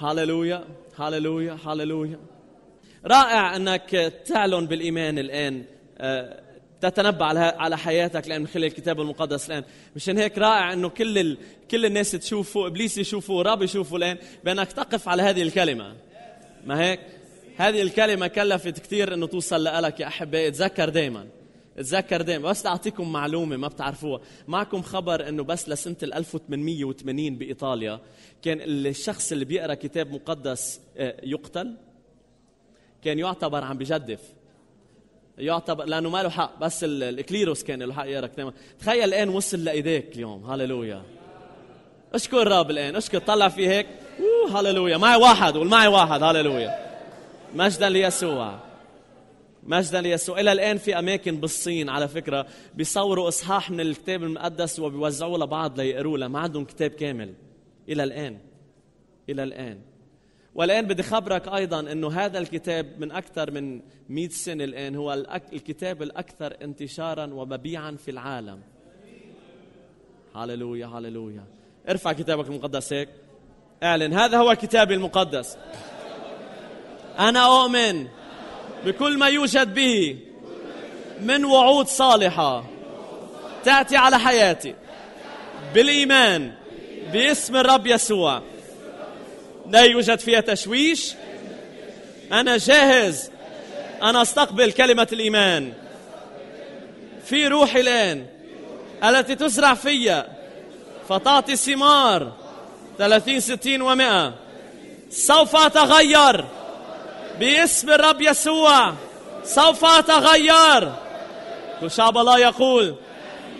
هللويا هللويا هللويا رائع انك تعلن بالايمان الان آه، تتنبأ على حياتك لان من خلال الكتاب المقدس الان مشان هيك رائع انه كل ال... كل الناس تشوفه ابليس يشوفه رب يشوفه الان بانك تقف على هذه الكلمه ما هيك هذه الكلمة كلفت كثير انه توصل لك يا احبائي تذكر دائما اتذكر دائما بس اعطيكم معلومه ما بتعرفوها معكم خبر انه بس لسنه 1880 بايطاليا كان الشخص اللي بيقرا كتاب مقدس آه، يقتل كان يعتبر عم بجدف يعتبر لانه ما له حق بس الاكليروس كان له حق يقرا كتاب تخيل الان وصل لايديك اليوم هللويا اشكر الرب الان اشكر طلع في هيك هللويا معي واحد والمعي واحد هللويا مجدا ليسوع مجدا ليسوع الى الان في اماكن بالصين على فكره بيصوروا اصحاح من الكتاب المقدس وبيوزعوه لبعض ليقروه ما عندهم كتاب كامل الى الان الى الان والان بدي خبرك ايضا انه هذا الكتاب من اكثر من 100 سنه الان هو الكتاب الاكثر انتشارا ومبيعا في العالم هللويا هللويا ارفع كتابك المقدس هيك اعلن هذا هو كتابي المقدس انا اؤمن بكل ما يوجد به من وعود صالحة تأتي على حياتي بالإيمان باسم الرب يسوع لا يوجد فيها تشويش أنا جاهز أنا أستقبل كلمة الإيمان في روحي الآن التي تزرع فيا فتعطي ثمار ثلاثين ستين ومئة سوف أتغير باسم الرب يسوع سوف أتغير وشعب الله يقول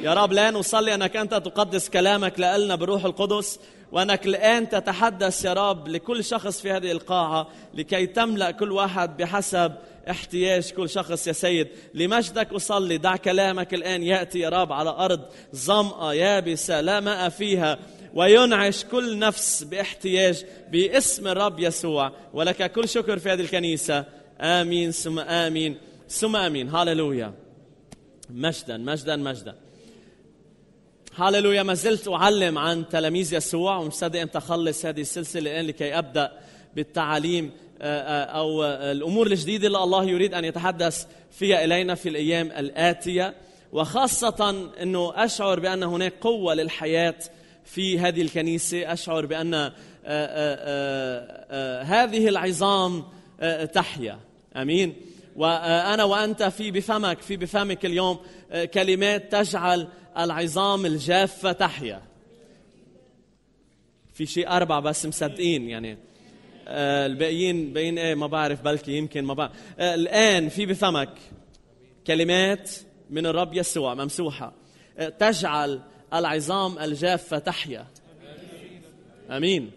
يا رب الآن أصلي أنك أنت تقدس كلامك لألنا بروح القدس وأنك الآن تتحدث يا رب لكل شخص في هذه القاعة لكي تملأ كل واحد بحسب احتياج كل شخص يا سيد لمجدك أصلي دع كلامك الآن يأتي يا رب على أرض ظمأة يابسة لا ماء فيها وينعش كل نفس باحتياج باسم الرب يسوع ولك كل شكر في هذه الكنيسة آمين ثم آمين ثم آمين هاللويا مجدا مجدا مجدا هاللويا ما زلت أعلم عن تلاميذ يسوع ومصدق أن تخلص هذه السلسلة الآن لكي أبدأ بالتعاليم آه، آه، أو الأمور الجديدة اللي الله يريد أن يتحدث فيها إلينا في الأيام الآتية وخاصة أنه أشعر بأن هناك قوة للحياة في هذه الكنيسة أشعر بأن آه، آه، آه، هذه العظام تحيا أمين وأنا وأنت في بفمك في بفمك اليوم كلمات تجعل العظام الجافة تحيا في شيء أربع بس مصدقين يعني الباقيين باقيين ايه ما بعرف بلكي يمكن ما بعرف الآن في بفمك كلمات من الرب يسوع ممسوحة تجعل العظام الجافة تحيا أمين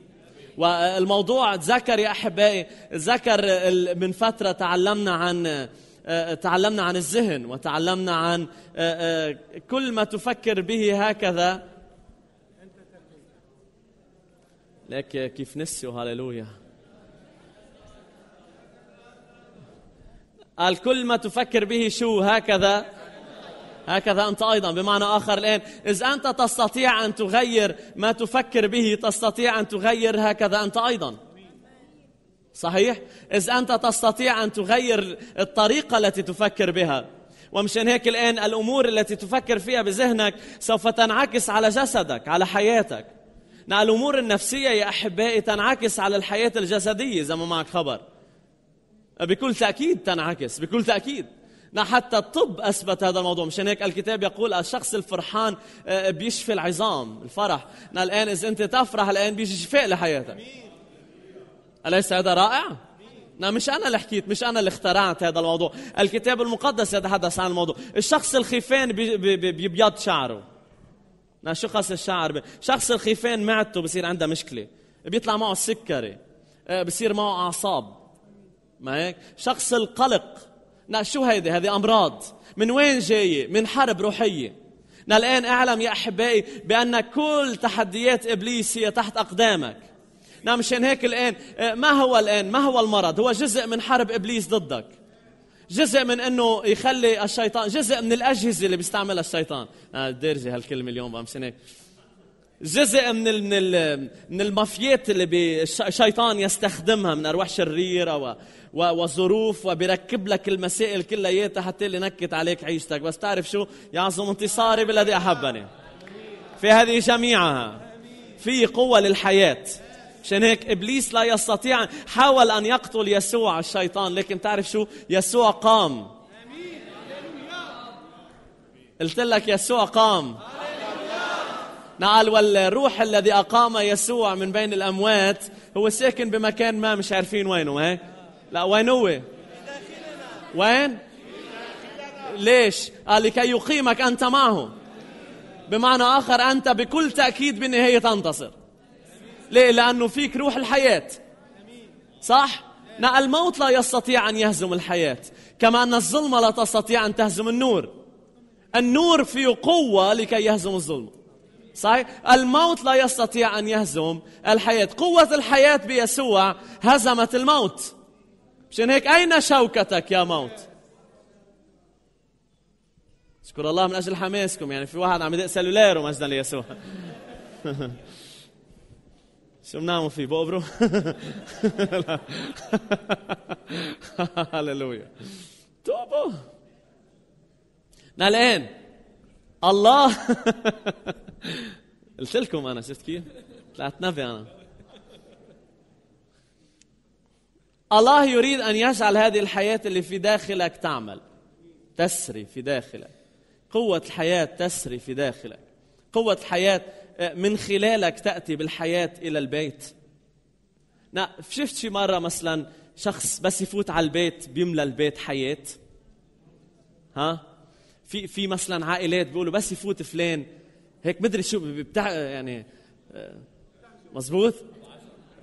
والموضوع ذكر يا أحبائي ذكر من فترة تعلمنا عن آه، تعلمنا عن الذهن وتعلمنا عن آه، آه، كل ما تفكر به هكذا لك كيف نسيوا هللويا قال كل ما تفكر به شو هكذا هكذا أنت أيضا بمعنى آخر الآن إذا أنت تستطيع أن تغير ما تفكر به تستطيع أن تغير هكذا أنت أيضا صحيح؟ إذا أنت تستطيع أن تغير الطريقة التي تفكر بها ومشان هيك الآن الأمور التي تفكر فيها بذهنك سوف تنعكس على جسدك على حياتك نعم الأمور النفسية يا أحبائي تنعكس على الحياة الجسدية إذا ما معك خبر بكل تأكيد تنعكس بكل تأكيد نعم، حتى الطب اثبت هذا الموضوع مشان هيك الكتاب يقول الشخص الفرحان آه، بيشفي العظام الفرح نعم، الان اذا انت تفرح الان بيجي شفاء لحياتك اليس هذا رائع لا نعم، مش انا اللي حكيت مش انا اللي اخترعت هذا الموضوع الكتاب المقدس يتحدث عن الموضوع الشخص الخيفان بيبيض شعره شو قص الشعر شخص الخيفان معدته بصير عندها مشكله بيطلع معه السكري آه، بصير معه اعصاب ما هيك شخص القلق نا شو هيدي هذه أمراض من وين جاية من حرب روحية نا الآن أعلم يا أحبائي بأن كل تحديات إبليس هي تحت أقدامك نا نعم، مشان هيك الآن آه، ما هو الآن ما هو المرض هو جزء من حرب إبليس ضدك جزء من انه يخلي الشيطان جزء من الاجهزه اللي بيستعملها الشيطان دارجه درجه هالكلمه اليوم بقى مشان هيك جزء من من من المافيات اللي الشيطان يستخدمها من ارواح شريره و وظروف وبركب لك المسائل كلياتها حتى اللي نكت عليك عيشتك بس تعرف شو يعظم انتصاري بالذي احبني في هذه جميعها في قوه للحياه عشان هيك ابليس لا يستطيع حاول ان يقتل يسوع الشيطان لكن تعرف شو يسوع قام قلت لك يسوع قام نعال والروح الذي أقام يسوع من بين الأموات هو ساكن بمكان ما مش عارفين وينه هيك لا وين هو وين ليش قال لكي يقيمك أنت معه بمعنى آخر أنت بكل تأكيد بالنهاية تنتصر ليه لأنه فيك روح الحياة صح لا الموت لا يستطيع أن يهزم الحياة كما أن الظلمة لا تستطيع أن تهزم النور النور فيه قوة لكي يهزم الظلمة صحيح؟ الموت لا يستطيع أن يهزم الحياة قوة الحياة بيسوع هزمت الموت مشان هيك أين شوكتك يا موت اشكر الله من أجل حماسكم يعني في واحد عم يدق سلولير ومجدا ليسوع شو بنعمل فيه بقبره؟ هللويا توبوا الآن الله قلت لكم انا شفت كيف؟ طلعت نبي انا الله يريد ان يجعل هذه الحياه اللي في داخلك تعمل تسري في داخلك قوه الحياه تسري في داخلك قوه الحياه آه، من خلالك تاتي بالحياه الى البيت شفت شي مره مثلا شخص بس يفوت على البيت بيملى البيت حياه ها في في مثلا عائلات بيقولوا بس يفوت فلان هيك مدري شو بتاع يعني مزبوط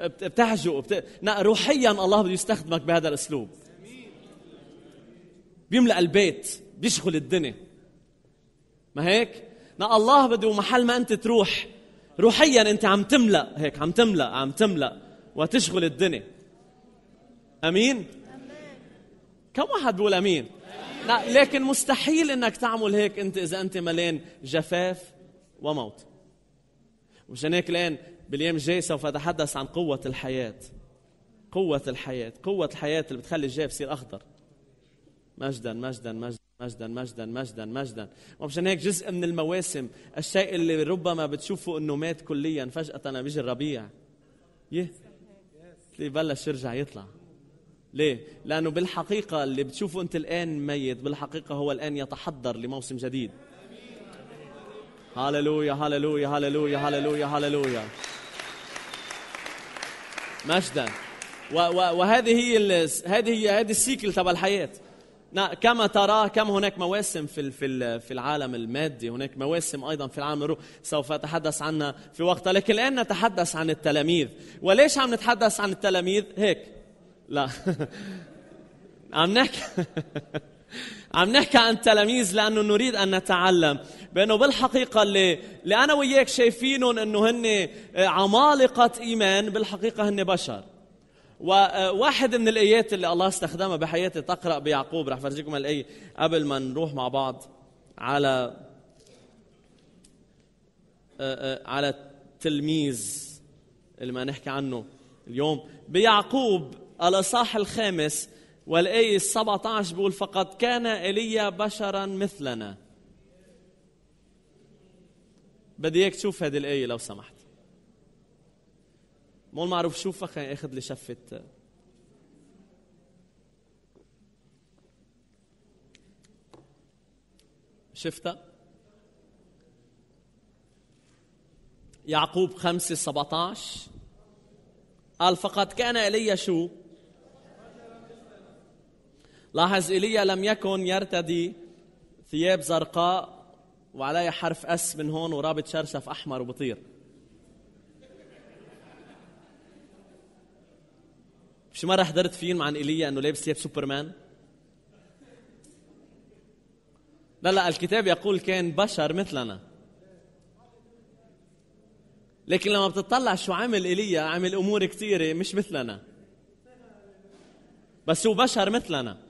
بتحجو بت... روحيا الله بده يستخدمك بهذا الاسلوب بيملا البيت بيشغل الدنيا ما هيك نا الله بده محل ما انت تروح روحيا انت عم تملا هيك عم تملا عم تملا وتشغل الدنيا امين, كم واحد بيقول امين لا لكن مستحيل انك تعمل هيك انت اذا انت ملين جفاف وموت ومشان هيك الآن بالأيام الجاية سوف أتحدث عن قوة الحياة قوة الحياة قوة الحياة اللي بتخلي الجاي يصير أخضر مجدا مجدا مجدا مجدا مجدا مجدا مجدا ومشان هيك جزء من المواسم الشيء اللي ربما بتشوفه انه مات كليا فجأة بيجي الربيع يه تلاقيه بلش يرجع يطلع ليه؟ لأنه بالحقيقة اللي بتشوفه أنت الآن ميت بالحقيقة هو الآن يتحضر لموسم جديد هللويا هللويا هللويا هللويا هللويا مجدا وهذه هي هذه هي هذه السيكل تبع الحياه كما ترى كم هناك مواسم في في العالم المادي هناك مواسم ايضا في العالم الروح سوف اتحدث عنها في وقتها لكن الان نتحدث عن التلاميذ وليش عم نتحدث عن التلاميذ هيك لا عم نحكي عم نحكي عن تلاميذ لانه نريد ان نتعلم بانه بالحقيقه اللي, اللي انا وياك شايفينهم انه هن آه، عمالقه ايمان بالحقيقه هن بشر وواحد آه، من الايات اللي الله استخدمها بحياتي تقرا بيعقوب رح فرجيكم الايه قبل ما نروح مع بعض على آه، على التلميذ اللي ما نحكي عنه اليوم بيعقوب الاصحاح الخامس والآية 17 بيقول فقد كان إيليا بشرا مثلنا بدي اياك تشوف هذه الآية لو سمحت مو المعروف شوفها خليني اخذ لي شفة شفتها يعقوب 5 17 قال فقد كان إلي شو لاحظ ايليا لم يكن يرتدي ثياب زرقاء وعليها حرف اس من هون ورابط شرشف احمر وبطير مش مرة حضرت فيلم عن ايليا انه لابس ثياب سوبرمان؟ لا لا الكتاب يقول كان بشر مثلنا لكن لما بتطلع شو عمل ايليا عمل امور كثيره مش مثلنا بس هو بشر مثلنا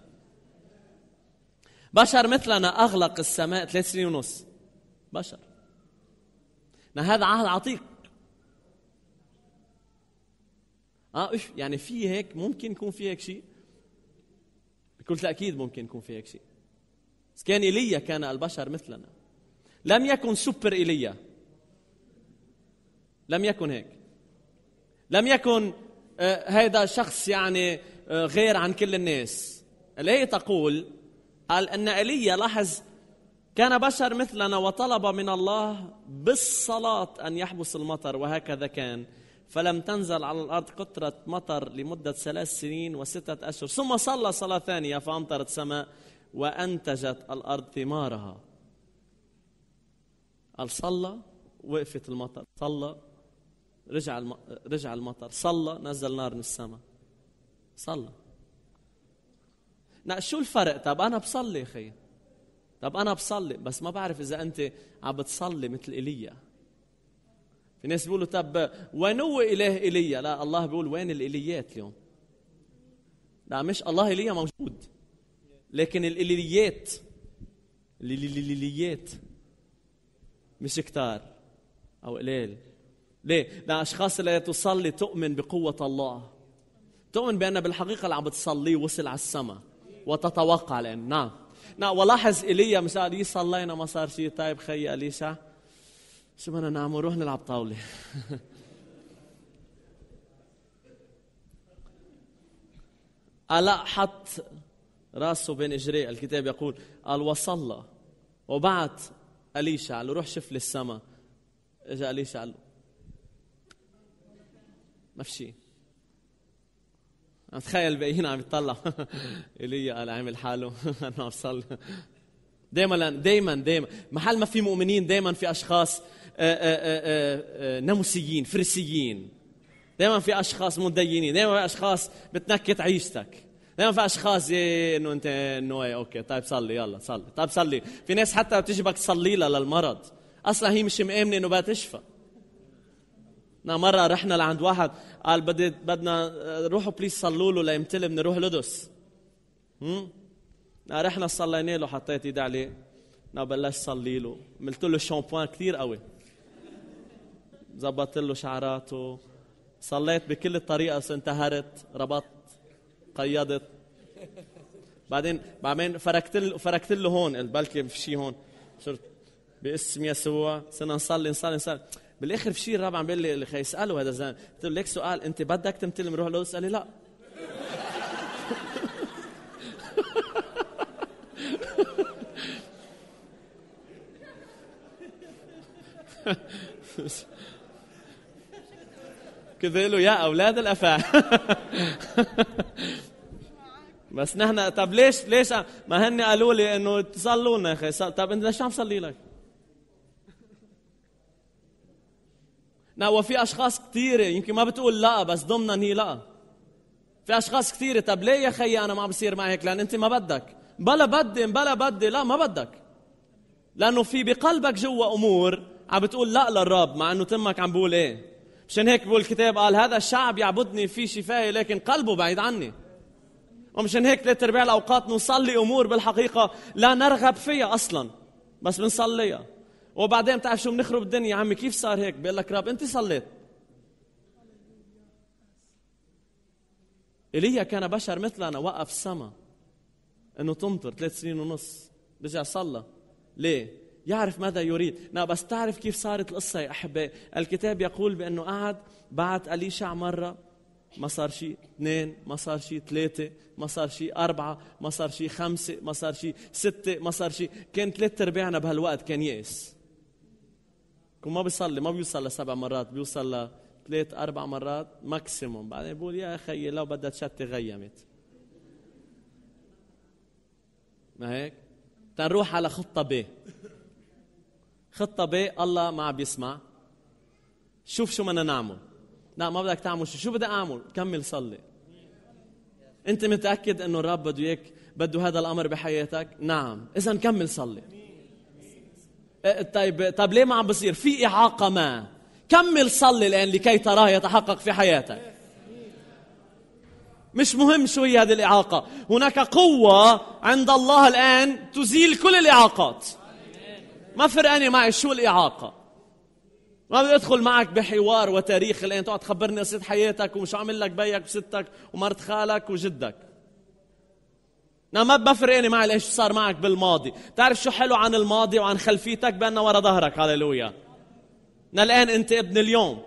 بشر مثلنا أغلق السماء ثلاث سنين ونص بشر ما هذا عهد عتيق اه ايش يعني في هيك ممكن يكون في هيك شيء بكل تاكيد ممكن يكون في هيك شيء بس كان ايليا كان البشر مثلنا لم يكن سوبر ايليا لم يكن هيك لم يكن هذا آه، شخص يعني آه، غير عن كل الناس الايه تقول قال أن إيليا لاحظ كان بشر مثلنا وطلب من الله بالصلاة أن يحبس المطر وهكذا كان فلم تنزل على الأرض قطرة مطر لمدة ثلاث سنين وستة أشهر ثم صلى صلاة ثانية فأمطرت سماء وأنتجت الأرض ثمارها قال صلى وقفت المطر صلى رجع رجع المطر صلى نزل نار من السماء صلى لا شو الفرق طب انا بصلي اخي طب انا بصلي بس ما بعرف اذا انت عم بتصلي مثل ايليا في ناس بيقولوا طب وين هو اله ايليا لا الله بيقول وين الاليات اليوم لا مش الله ايليا موجود لكن الاليات الاليات مش كتار او قليل ليه؟ لاشخاص لا تصلي تؤمن بقوه الله تؤمن بان بالحقيقه اللي عم بتصليه وصل على السماء وتتوقع لأن نعم نعم ولاحظ ايليا مش قاعد صلينا ما صار شيء طيب خي اليشا شو بدنا نعمل روح نلعب طاوله ألا حط راسه بين إجريه الكتاب يقول قال وصلى وبعت أليشا قال له روح شف للسماء اجى أليشا قال له ما في شيء تخيل الباقيين عم يطلع ايليا قال عامل حاله انا عم صلي دائما دائما دائما محل ما في مؤمنين دائما في اشخاص آه، آه، آه، ناموسيين فرسيين دائما في اشخاص متدينين دائما في اشخاص بتنكت عيشتك دائما في اشخاص إيه، انه انت انه إيه، اوكي طيب صلي يلا صلي طيب صلي في ناس حتى بتجبك تصلي لها للمرض اصلا هي مش مآمنه انه بدها تشفى مرة رحنا لعند واحد قال بدي بدنا روحوا بليز صلوا له ليمتلي بنروح امم رحنا صلينا له حطيت ايدي عليه انا بلشت صلي له عملت له شامبوان كثير قوي زبطت له شعراته صليت بكل الطريقة انتهرت ربطت قيدت بعدين بعدين فركت له فركت له هون بلكي في شيء هون صرت باسم يسوع صرنا نصلي نصلي نصلي بالاخر في شيء الرابع عم بيقول لي خي اساله هذا الزلمه قلت له ليك سؤال انت بدك تمتلم روح القدس قال لي لا كذا له يا اولاد الافاعي بس نحن طب ليش ليش ما هن قالوا لي انه صلوا لنا يا اخي طب انت ليش عم صلي لك؟ لا في اشخاص كثيره يمكن ما بتقول لا بس ضمنا هي لا في اشخاص كثيره طب ليه يا خيي انا ما بصير معي هيك لان انت ما بدك بلا بدي بلا بدي لا ما بدك لانه في بقلبك جوا امور عم بتقول لا للرب مع انه تمك عم بقول ايه مشان هيك بقول الكتاب قال هذا الشعب يعبدني في شفاهي لكن قلبه بعيد عني ومشان هيك ثلاث ارباع الاوقات نصلي امور بالحقيقه لا نرغب فيها اصلا بس بنصليها وبعدين بتعرف شو بنخرب الدنيا يا عمي كيف صار هيك بقول لك رب انت صليت ايليا كان بشر مثلنا وقف سما انه تمطر ثلاث سنين ونص رجع صلى ليه؟ يعرف ماذا يريد لا بس تعرف كيف صارت القصة يا أحبائي الكتاب يقول بأنه قعد بعت أليشع مرة ما صار شيء اثنين ما صار شيء ثلاثة ما صار شيء أربعة ما صار شيء خمسة ما صار شيء ستة ما صار شيء كان ثلاثة أرباعنا بهالوقت كان يأس يكون ما بيصلي ما بيوصل لسبع مرات بيوصل لثلاث اربع مرات ماكسيموم بعدين بقول يا اخي لو بدها تشتي غيمت ما هيك تنروح على خطه ب خطه ب الله ما عم بيسمع شوف شو بدنا نعمل لا ما بدك تعمل شو شو بدي اعمل كمل صلي انت متاكد انه الرب بده اياك بده هذا الامر بحياتك نعم اذا كمل صلي إيه، طيب طيب ليه ما عم بصير في اعاقه ما كمل صلي الان لكي تراه يتحقق في حياتك مش مهم شو هي هذه الإعاقة هناك قوة عند الله الآن تزيل كل الإعاقات ما فرقانة معي شو الإعاقة ما بدي ادخل معك بحوار وتاريخ الان تقعد تخبرني قصه حياتك ومش عامل لك بيك وستك ومرت خالك وجدك أنا ما بفرقني يعني مع ايش صار معك بالماضي تعرف شو حلو عن الماضي وعن خلفيتك بأنه ورا ظهرك هللويا أنا الآن أنت ابن اليوم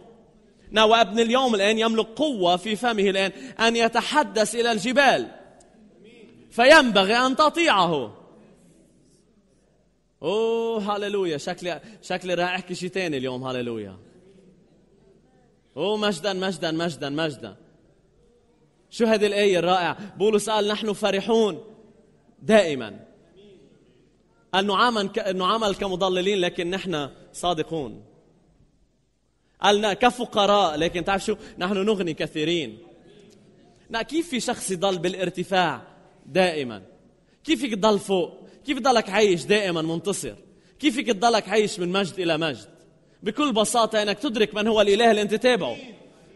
أنا وابن اليوم الآن يملك قوة في فمه الآن أن يتحدث إلى الجبال فينبغي أن تطيعه اوه هللويا شكلي شكلي راح احكي شيء ثاني اليوم هللويا اوه مجدا مجدا مجدا مجدا شو هذه الآية الرائعة بولس قال نحن فرحون دائما قال نعامل نعامل كمضللين لكن نحن صادقون قالنا كفقراء لكن تعرف شو نحن نغني كثيرين كيف في شخص يضل بالارتفاع دائما كيف فيك تضل فوق كيف تضلك عايش دائما منتصر كيف فيك تضلك عايش من مجد الى مجد بكل بساطه انك تدرك من هو الاله اللي انت تابعه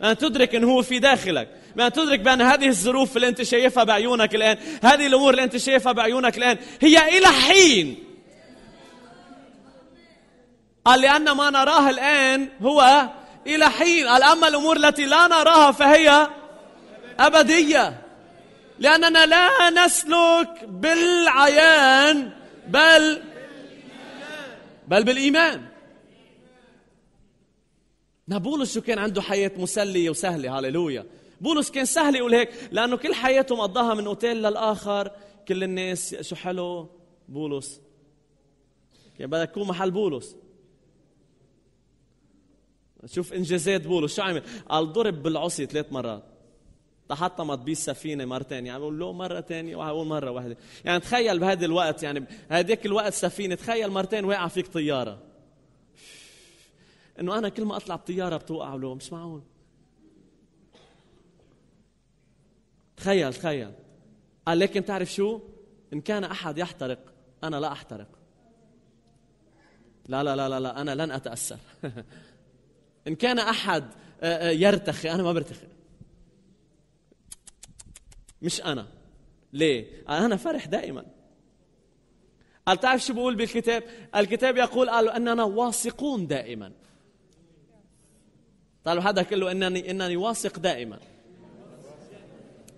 أن تدرك أنه هو في داخلك بأن تدرك بأن هذه الظروف اللي أنت شايفها بعيونك الآن هذه الأمور اللي أنت شايفها بعيونك الآن هي إلى حين قال لأن ما نراه الآن هو إلى حين قال أما الأمور التي لا نراها فهي أبدية لأننا لا نسلك بالعيان بل بل بالإيمان بولس شو كان عنده حياة مسلية وسهلة هاليلويا بولس كان سهل يقول هيك لأنه كل حياته مقضاها من أوتيل للآخر كل الناس شو حلو بولس كان يعني بدك تكون محل بولس شوف انجازات بولس شو عمل؟ قال ضرب بالعصي ثلاث مرات تحطمت بيه السفينة مرتين يعني بقول له مرة ثانية وأقول مرة واحدة يعني تخيل بهذا الوقت يعني هذاك الوقت سفينة تخيل مرتين واقع فيك طيارة انه انا كل ما اطلع بطياره بتوقع له مش معقول تخيل تخيل قال لكن بتعرف شو ان كان احد يحترق انا لا احترق لا لا لا لا, لا انا لن اتاثر ان كان احد آه، آه، يرتخي انا ما برتخي مش انا ليه انا فرح دائما قال تعرف شو بقول بالكتاب الكتاب يقول قال اننا واثقون دائما طالما حدا كله له انني انني واثق دائما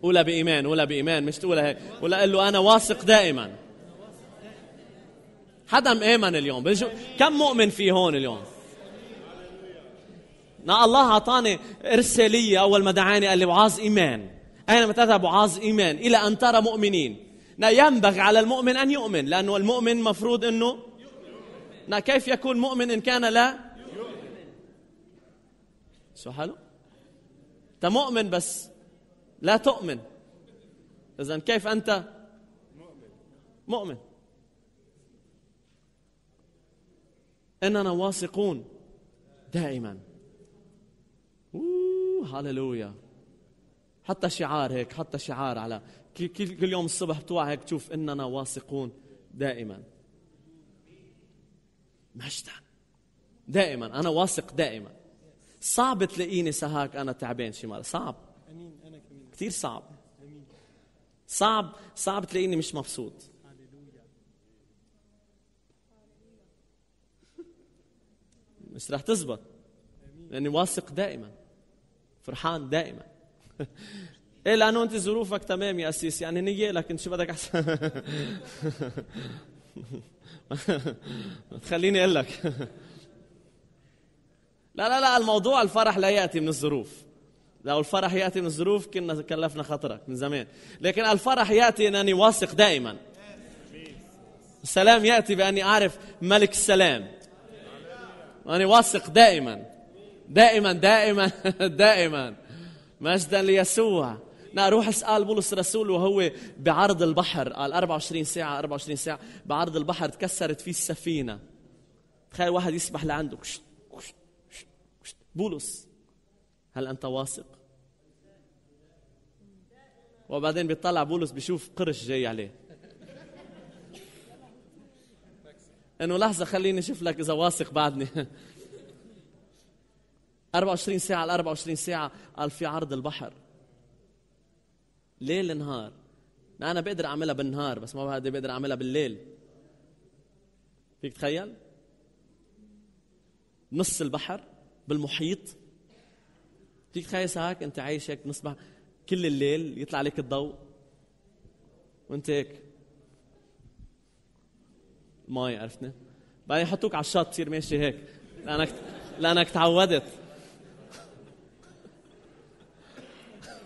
قولها بايمان قولها بايمان مش تقولها هيك ولا قال له انا واثق دائما حدا مآمن اليوم بلجو... كم مؤمن في هون اليوم الله اعطاني ارساليه اول ما دعاني قال لي وعاظ ايمان انا تذهب وعاظ ايمان الى ان ترى مؤمنين ينبغي على المؤمن ان يؤمن لانه المؤمن مفروض انه كيف يكون مؤمن ان كان لا شو حلو انت مؤمن بس لا تؤمن اذا كيف انت مؤمن مؤمن اننا واثقون دائما اوه هاليلويا حتى شعار هيك حتى شعار على كل يوم الصبح بتوع هيك تشوف اننا واثقون دائما مجدا دائما انا واثق دائما صعب تلاقيني سهاك انا تعبان شي مره صعب امين انا كمان كثير صعب امين صعب صعب تلاقيني مش مبسوط مش رح تزبط لاني واثق دائما فرحان دائما ايه لانه انت ظروفك تمام يا اسيس يعني نيه لك انت شو بدك احسن تخليني اقول لك لا لا لا الموضوع الفرح لا يأتي من الظروف لو الفرح يأتي من الظروف كنا كلفنا خاطرك من زمان لكن الفرح يأتي أنني واثق دائما السلام يأتي بأني أعرف ملك السلام وأني واثق دائما دائما دائما دائما مجدا ليسوع لا روح اسال بولس الرسول وهو بعرض البحر قال 24 ساعه 24 ساعه بعرض البحر تكسرت فيه السفينه تخيل واحد يسبح لعندك بولس هل أنت واثق؟ وبعدين بيطلع بولس بيشوف قرش جاي عليه انه لحظة خليني اشوف لك اذا واثق بعدني 24 ساعة على 24 ساعة قال في عرض البحر ليل نهار انا بقدر اعملها بالنهار بس ما بدي بقدر اعملها بالليل فيك تخيل نص البحر بالمحيط فيك تخيل هيك انت عايش هيك بنصبح كل الليل يطلع عليك الضوء وانت هيك مي عرفتني بعدين يحطوك على الشط تصير ماشي هيك لانك لانك تعودت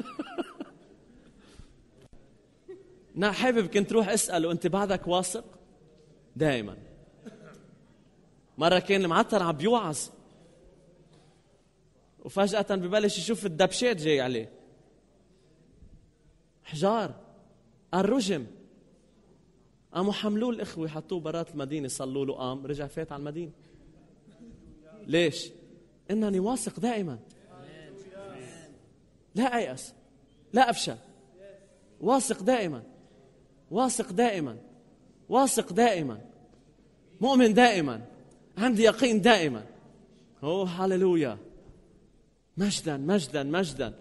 نا حابب كنت روح اسال وانت بعدك واثق دائما مره كان المعتر عم بيوعظ وفجأة ببلش يشوف الدبشات جاي عليه حجار الرجم قاموا حملوه الإخوة حطوه برات المدينة صلوا له قام رجع فات على المدينة ليش؟ إنني واثق دائما لا أيأس لا أفشل واثق دائما واثق دائما واثق دائما مؤمن دائما عندي يقين دائما اوه هللويا مجدا مجدا مجدا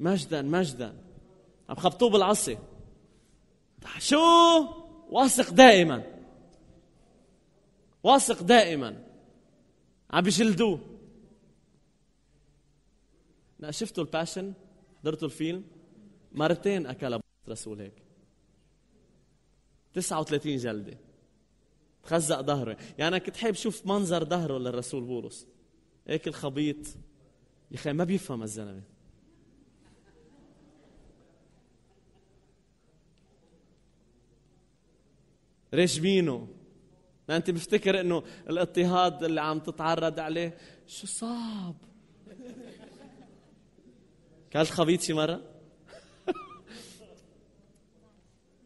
مجدا مجدا عم خبطوه بالعصي شو واثق دائما واثق دائما عم بجلدوه لا شفتوا الباشن حضرتوا الفيلم مرتين اكل رسول هيك 39 جلده تخزق ظهره يعني انا كنت حابب شوف منظر ظهره للرسول بولس هيك الخبيط يا اخي ما بيفهم الزلمه راجمينه ما انت مفتكر انه الاضطهاد اللي عم تتعرض عليه شو صعب كلت خبيط شي مره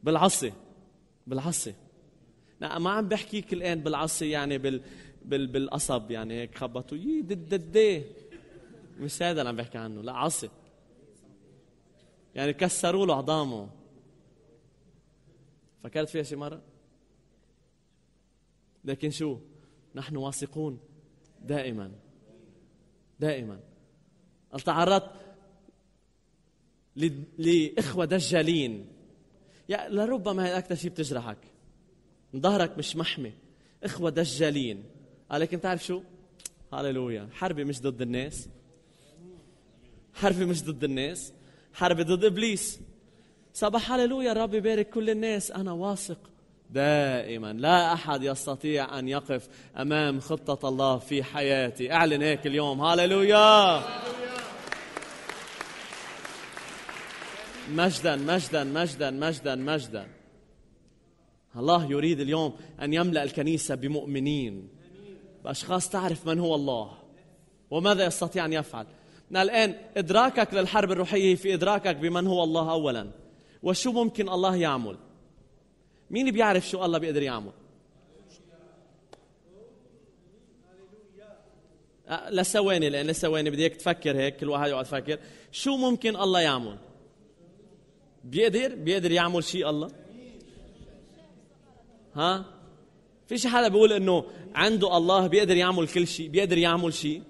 بالعصي بالعصي لا ما عم بحكيك الان بالعصي يعني بال بال بالقصب يعني هيك خبطوا يي دد دد مش هذا اللي عم بحكي عنه لا عصي يعني كسروا له عظامه فكرت فيها شي مره لكن شو نحن واثقون دائما دائما تعرضت لإخوة دجالين يا لربما هي أكثر شيء بتجرحك ظهرك مش محمي إخوة دجالين قال آه، لكن تعرف شو هللويا حربي مش ضد الناس حربي مش ضد الناس حربي ضد ابليس صباح هللويا الرب يبارك كل الناس انا واثق دائما لا احد يستطيع ان يقف امام خطه الله في حياتي اعلن هيك اليوم هللويا مجدا مجدا مجدا مجدا مجدا الله يريد اليوم ان يملا الكنيسه بمؤمنين باشخاص تعرف من هو الله وماذا يستطيع ان يفعل الآن إدراكك للحرب الروحية في إدراكك بمن هو الله أولا وشو ممكن الله يعمل مين بيعرف شو الله بيقدر يعمل آه، لثواني لان لثواني بدي اياك تفكر هيك كل واحد يقعد يفكر شو ممكن الله يعمل بيقدر بيقدر يعمل شيء الله ها في شي حدا بيقول انه عنده الله بيقدر يعمل كل شيء بيقدر يعمل شيء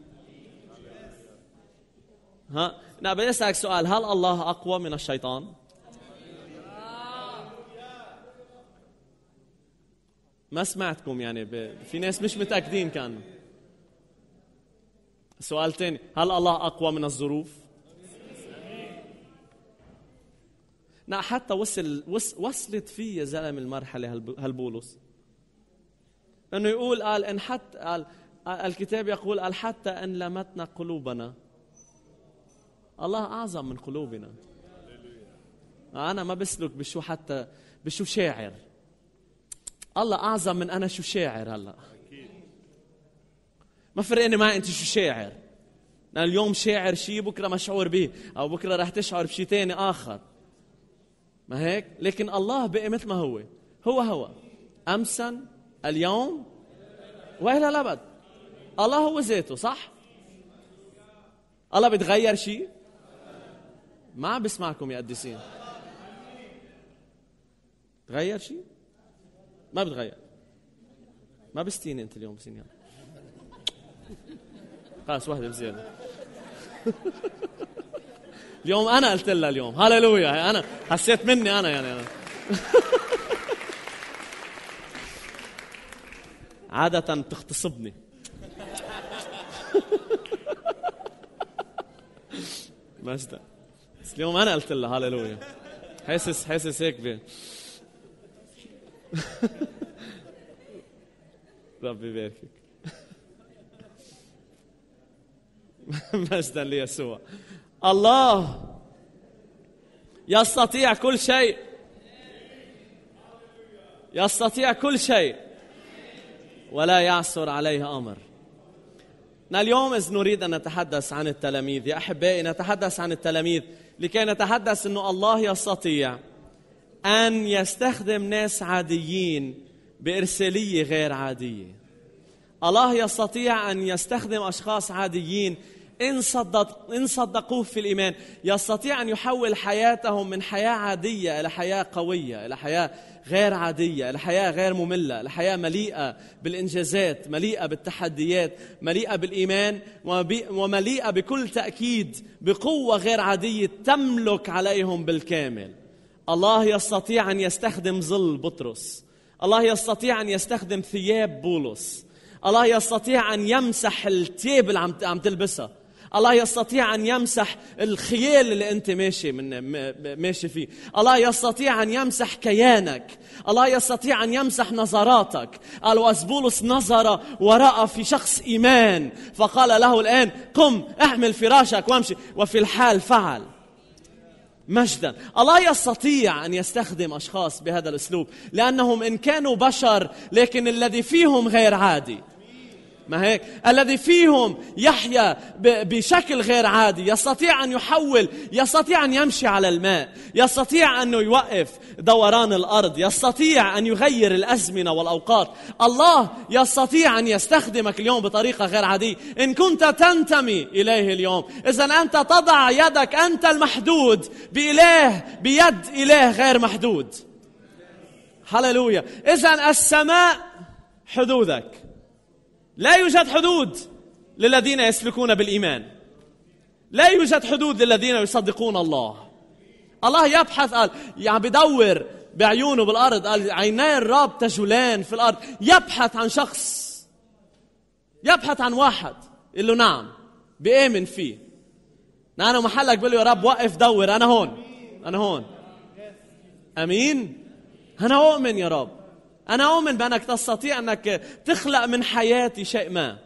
ها انا نعم، بدي اسالك سؤال هل الله اقوى من الشيطان؟ ما سمعتكم يعني ب... في ناس مش متاكدين كان سؤال ثاني هل الله اقوى من الظروف؟ لا نعم، حتى وصل وص... وصلت في يا زلمه المرحله هالبولس انه يقول قال ان حتى قال الكتاب يقول قال حتى ان لمتنا قلوبنا الله أعظم من قلوبنا أنا ما بسلك بشو حتى بشو شاعر الله أعظم من أنا شو شاعر هلا ما فرقني معي أنت شو شاعر أنا اليوم شاعر شيء بكرة مشعور به أو بكرة رح تشعر بشيء تاني آخر ما هيك لكن الله بقي مثل ما هو هو هو أمسا اليوم وإلى الأبد الله هو ذاته صح الله بتغير شيء ما عم بسمعكم يا قديسين تغير شيء؟ ما بتغير ما بستيني انت اليوم بسيني خلص وحده بزياده اليوم انا قلت لها اليوم هللويا انا حسيت مني انا يعني أنا. عادة بتغتصبني مجدًا اليوم انا قلت لها هللويا حاسس حاسس هيك ب ربي يباركك مجدا ليسوع الله يستطيع كل شيء يستطيع كل شيء ولا يعسر عليه امر اليوم إذ نريد أن نتحدث عن التلاميذ يا أحبائي نتحدث عن التلاميذ لكي نتحدث أن الله يستطيع أن يستخدم ناس عاديين بإرسالية غير عادية الله يستطيع أن يستخدم أشخاص عاديين إن, صدق إن صدقوه في الإيمان يستطيع أن يحول حياتهم من حياة عادية إلى حياة قوية إلى حياة غير عادية الحياة غير مملة الحياة مليئة بالإنجازات مليئة بالتحديات مليئة بالإيمان ومليئة بكل تأكيد بقوة غير عادية تملك عليهم بالكامل الله يستطيع أن يستخدم ظل بطرس الله يستطيع أن يستخدم ثياب بولس الله يستطيع أن يمسح التيب اللي عم تلبسها الله يستطيع أن يمسح الخيال اللي أنت ماشي من ماشي فيه الله يستطيع أن يمسح كيانك الله يستطيع أن يمسح نظراتك قال بولس نظر ورأى في شخص إيمان فقال له الآن قم احمل فراشك وامشي وفي الحال فعل مجدا الله يستطيع أن يستخدم أشخاص بهذا الأسلوب لأنهم إن كانوا بشر لكن الذي فيهم غير عادي ما هيك الذي فيهم يحيا بشكل غير عادي يستطيع أن يحول يستطيع أن يمشي على الماء يستطيع أنه يوقف دوران الأرض يستطيع أن يغير الأزمنة والأوقات الله يستطيع أن يستخدمك اليوم بطريقة غير عادية إن كنت تنتمي إليه اليوم إذا أنت تضع يدك أنت المحدود بإله بيد إله غير محدود هللويا إذا السماء حدودك لا يوجد حدود للذين يسلكون بالإيمان لا يوجد حدود للذين يصدقون الله الله يبحث قال يعني بدور بعيونه بالأرض قال عيناي الرب تجولان في الأرض يبحث عن شخص يبحث عن واحد يقول له نعم بآمن فيه نحن محلك بقول له يا رب وقف دور أنا هون أنا هون أمين أنا أؤمن يا رب أنا أؤمن بأنك تستطيع أنك تخلق من حياتي شيء ما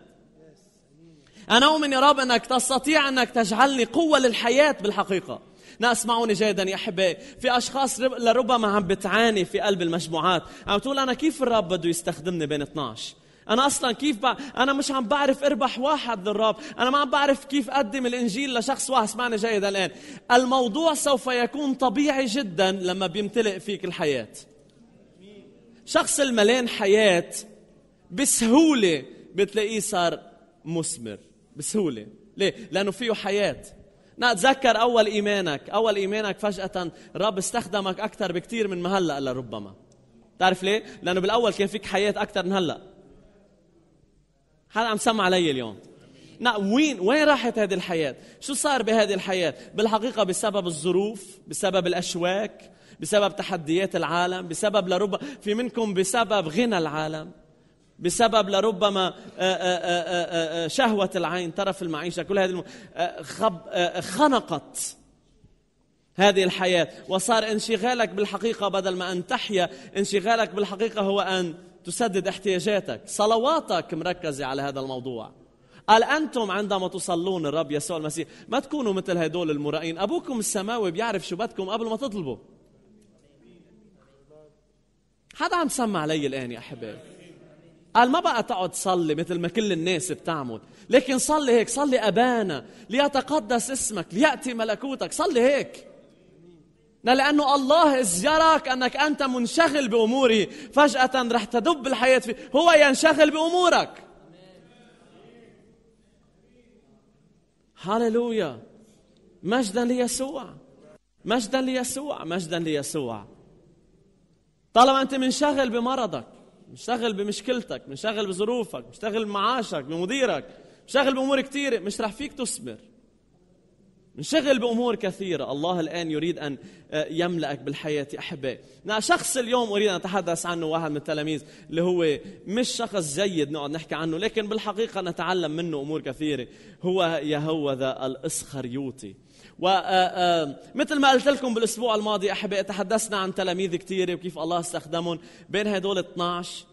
أنا أؤمن يا رب أنك تستطيع أنك تجعلني قوة للحياة بالحقيقة ناس اسمعوني جيدا يا احبائي في اشخاص لربما عم بتعاني في قلب المجموعات عم تقول انا كيف الرب بده يستخدمني بين 12 انا اصلا كيف بع... انا مش عم بعرف اربح واحد للرب انا ما عم بعرف كيف اقدم الانجيل لشخص واحد اسمعني جيدا الان الموضوع سوف يكون طبيعي جدا لما بيمتلئ فيك الحياه شخص الملان حياة بسهولة بتلاقيه صار مثمر بسهولة ليه؟ لأنه فيه حياة تذكر أول إيمانك أول إيمانك فجأة الرب استخدمك أكثر بكثير من ما هلأ لربما تعرف ليه؟ لأنه بالأول كان فيك حياة أكثر من هلأ حدا عم سمع علي اليوم لا وين وين راحت هذه الحياة؟ شو صار بهذه الحياة؟ بالحقيقة بسبب الظروف، بسبب الأشواك، بسبب تحديات العالم بسبب لربما في منكم بسبب غنى العالم بسبب لربما آه، آه، آه، شهوة العين طرف المعيشة كل هذه خنقت هذه الحياة وصار انشغالك بالحقيقة بدل ما أن تحيا انشغالك بالحقيقة هو أن تسدد احتياجاتك صلواتك مركزة على هذا الموضوع قال أنتم عندما تصلون الرب يسوع المسيح ما تكونوا مثل هدول المرائين أبوكم السماوي بيعرف شو بدكم قبل ما تطلبوا حدا عم سمع علي الآن يا أحبائي قال ما بقى تقعد صلي مثل ما كل الناس بتعمل لكن صلي هيك صلي أبانا ليتقدس اسمك ليأتي ملكوتك صلي هيك لأنه الله إذ يراك أنك أنت منشغل بأموره فجأة رح تدب الحياة فيه هو ينشغل بأمورك هللويا مجدا ليسوع مجدا ليسوع مجدا ليسوع طالما أنت منشغل بمرضك منشغل بمشكلتك منشغل بظروفك منشغل بمعاشك بمديرك منشغل بأمور كثيرة مش رح فيك تصبر منشغل بأمور كثيرة الله الآن يريد أن آه، يملأك بالحياة أحبائي أنا شخص اليوم أريد أن أتحدث عنه واحد من التلاميذ اللي هو مش شخص جيد نقعد نحكي عنه لكن بالحقيقة نتعلم منه أمور كثيرة هو يهوذا الإسخريوطي ومثل آه، آه، ما قلت لكم بالاسبوع الماضي احبائي تحدثنا عن تلاميذ كثيره وكيف الله استخدمهم بين هدول 12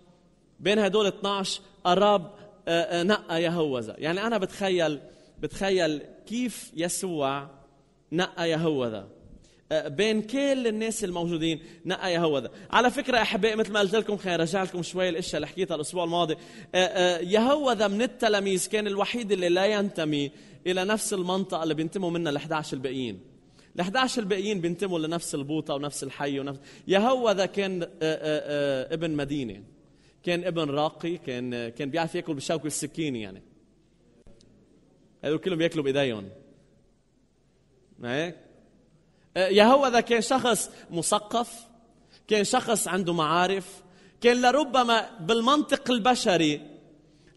بين هدول 12 الرب آه، نقى يهوذا يعني انا بتخيل بتخيل كيف يسوع نقى يهوذا بين كل الناس الموجودين نقى يهوذا على فكرة أحبائي مثل ما قلت لكم خلينا رجع لكم شوي الأشياء اللي حكيتها الأسبوع الماضي يهوذا من التلاميذ كان الوحيد اللي لا ينتمي الى نفس المنطقه اللي بينتموا منها ال 11 الباقيين ال 11 الباقيين بينتموا لنفس البوطه ونفس الحي ونفس يهوذا كان آه، آه، آه، ابن مدينه كان ابن راقي كان كان بيعرف ياكل بالشوكه والسكين يعني هذول كلهم بياكلوا بايديهم هيك يهوذا كان شخص مثقف كان شخص عنده معارف كان لربما بالمنطق البشري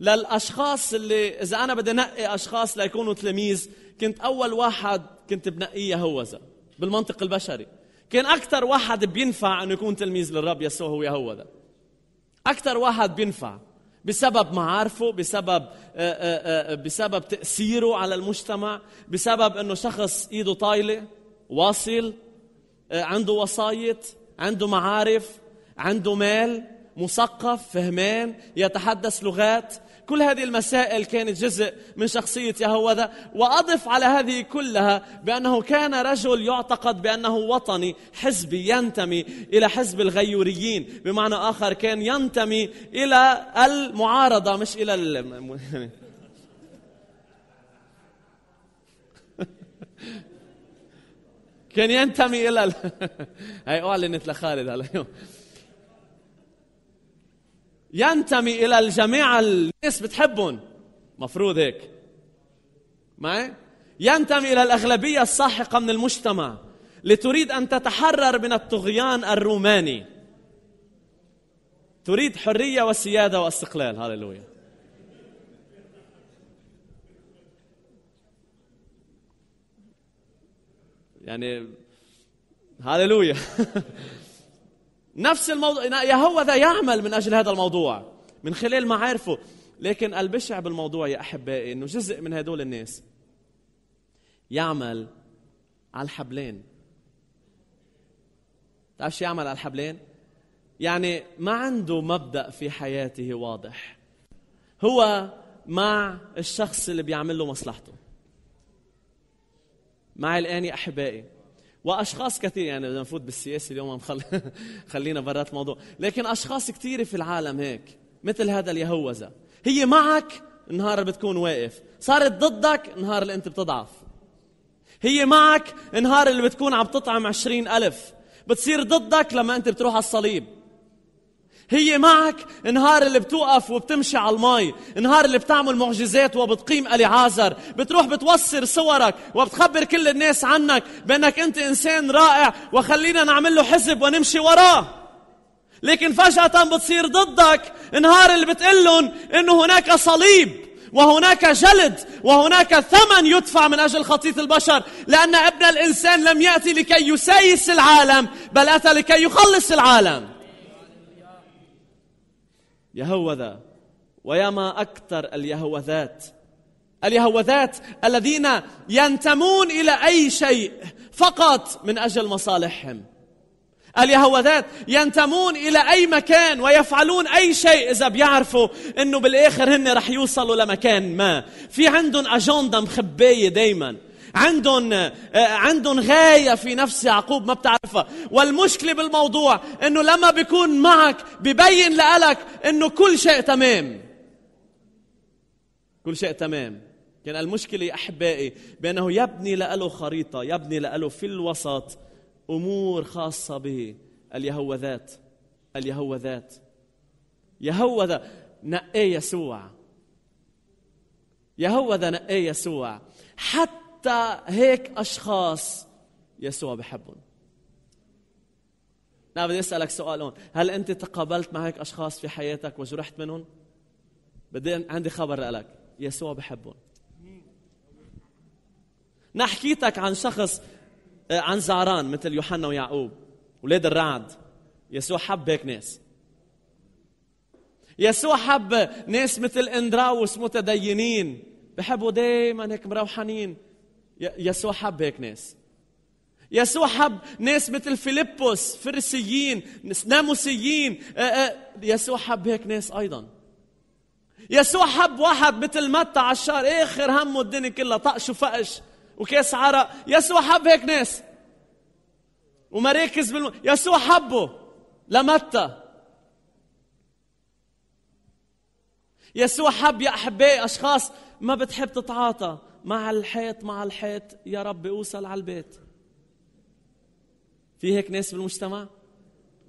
للاشخاص اللي اذا انا بدي نقي اشخاص ليكونوا تلاميذ كنت اول واحد كنت بنقيه يهوذا بالمنطق البشري كان اكثر واحد بينفع انه يكون تلميذ للرب يسوع هو يهوذا اكثر واحد بينفع بسبب معارفه بسبب آآ آه، آآ آه، آه، بسبب تاثيره على المجتمع بسبب انه شخص ايده طايله واصل عنده وصايت عنده معارف عنده مال مثقف فهمان يتحدث لغات كل هذه المسائل كانت جزء من شخصية يهوذا وأضف على هذه كلها بأنه كان رجل يعتقد بأنه وطني حزبي ينتمي إلى حزب الغيوريين بمعنى آخر كان ينتمي إلى المعارضة مش إلى ال... كان ينتمي إلى ال... هي أعلنت لخالد على اليوم ينتمي إلى الجماعة الناس بتحبهم مفروض هيك معي؟ ينتمي إلى الأغلبية الساحقة من المجتمع لتريد أن تتحرر من الطغيان الروماني تريد حرية وسيادة واستقلال هللويا يعني هللويا نفس الموضوع يهوذا يعمل من أجل هذا الموضوع من خلال معارفه لكن البشع بالموضوع يا أحبائي أنه جزء من هدول الناس يعمل على الحبلين تعرف شو يعمل على الحبلين؟ يعني ما عنده مبدأ في حياته واضح هو مع الشخص اللي بيعمل له مصلحته معي الآن يا أحبائي واشخاص كثير يعني بدنا نفوت بالسياسه اليوم خل... خلينا برات الموضوع لكن اشخاص كثيره في العالم هيك مثل هذا اليهوذا هي معك النهار اللي بتكون واقف صارت ضدك النهار اللي انت بتضعف هي معك النهار اللي بتكون عم تطعم عشرين ألف بتصير ضدك لما انت بتروح على الصليب هي معك نهار اللي بتوقف وبتمشي على المي نهار اللي بتعمل معجزات وبتقيم اليعازر بتروح بتوصر صورك وبتخبر كل الناس عنك بانك انت انسان رائع وخلينا نعمل له حزب ونمشي وراه لكن فجأة بتصير ضدك نهار اللي بتقلن انه هناك صليب وهناك جلد وهناك ثمن يدفع من أجل خطية البشر لأن ابن الإنسان لم يأتي لكي يسايس العالم بل أتى لكي يخلص العالم يهوذا ويا ما أكثر اليهوذات اليهوذات الذين ينتمون إلى أي شيء فقط من أجل مصالحهم اليهوذات ينتمون إلى أي مكان ويفعلون أي شيء إذا بيعرفوا أنه بالآخر هن رح يوصلوا لمكان ما في عندهم أجندة مخبيه دايماً عندهم آه، عندهم غاية في نفس يعقوب ما بتعرفها والمشكلة بالموضوع انه لما بيكون معك ببين لك انه كل شيء تمام كل شيء تمام كان المشكلة يا أحبائي بأنه يبني له خريطة يبني له في الوسط أمور خاصة به اليهوذات اليهوذات يهوذا نقي يسوع يهوذا نقي يسوع حتى هيك أشخاص يسوع بحبهم أنا بدي أسألك سؤال هون هل أنت تقابلت مع هيك أشخاص في حياتك وجرحت منهم؟ بدي عندي خبر لك يسوع بحبهم أنا حكيتك عن شخص آه، عن زعران مثل يوحنا ويعقوب ولاد الرعد يسوع حب هيك ناس يسوع حب ناس مثل اندراوس متدينين بحبوا دايما هيك مروحانين يسوع حب هيك ناس يسوع حب ناس مثل فيلبس فرسيين ناموسيين آه، آه، يسوع حب هيك ناس ايضا يسوع حب واحد مثل متى عشار اخر همه الدنيا كلها طقش وفقش وكاس عرق يسوع حب هيك ناس ومراكز بالم... يسوع حبه لمتى يسوع حب يا احبائي اشخاص ما بتحب تتعاطى مع الحيط مع الحيط يا رب اوصل على البيت في هيك ناس بالمجتمع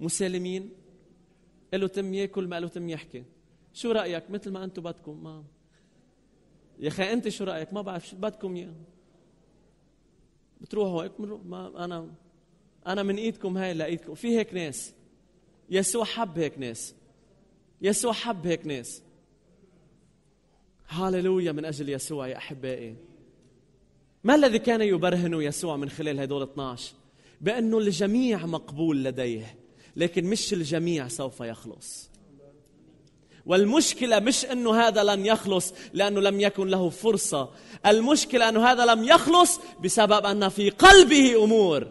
مسالمين له تم ياكل ما له تم يحكي شو رايك مثل ما انتم بدكم ما يا اخي انت شو رايك ما بعرف شو بدكم يا بتروحوا هيك بنروح ما انا انا من ايدكم هاي لايدكم في هيك ناس يسوع حب هيك ناس يسوع حب هيك ناس هاللويا من أجل يسوع يا أحبائي ما الذي كان يبرهن يسوع من خلال هدول 12 بأنه الجميع مقبول لديه لكن مش الجميع سوف يخلص والمشكلة مش أنه هذا لن يخلص لأنه لم يكن له فرصة المشكلة أنه هذا لم يخلص بسبب أن في قلبه أمور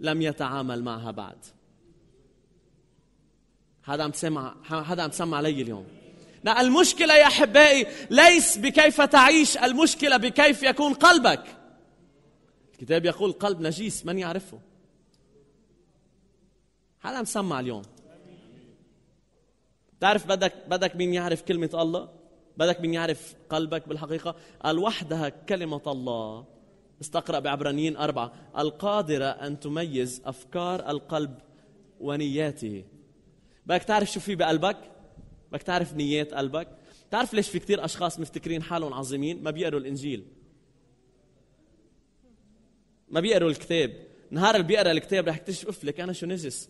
لم يتعامل معها بعد هذا عم تسمع هذا عم تسمع علي اليوم المشكلة يا أحبائي ليس بكيف تعيش المشكلة بكيف يكون قلبك الكتاب يقول قلب نجيس من يعرفه هل مسمع اليوم تعرف بدك بدك مين يعرف كلمة الله بدك مين يعرف قلبك بالحقيقة قال وحدها كلمة الله استقرأ بعبرانيين أربعة القادرة أن تميز أفكار القلب ونياته بدك تعرف شو في بقلبك بدك تعرف نيات قلبك تعرف ليش في كثير أشخاص مفتكرين حالهم عظيمين ما بيقروا الإنجيل ما بيقروا الكتاب نهار اللي بيقرا الكتاب رح يكتشف اف لك انا شو نجس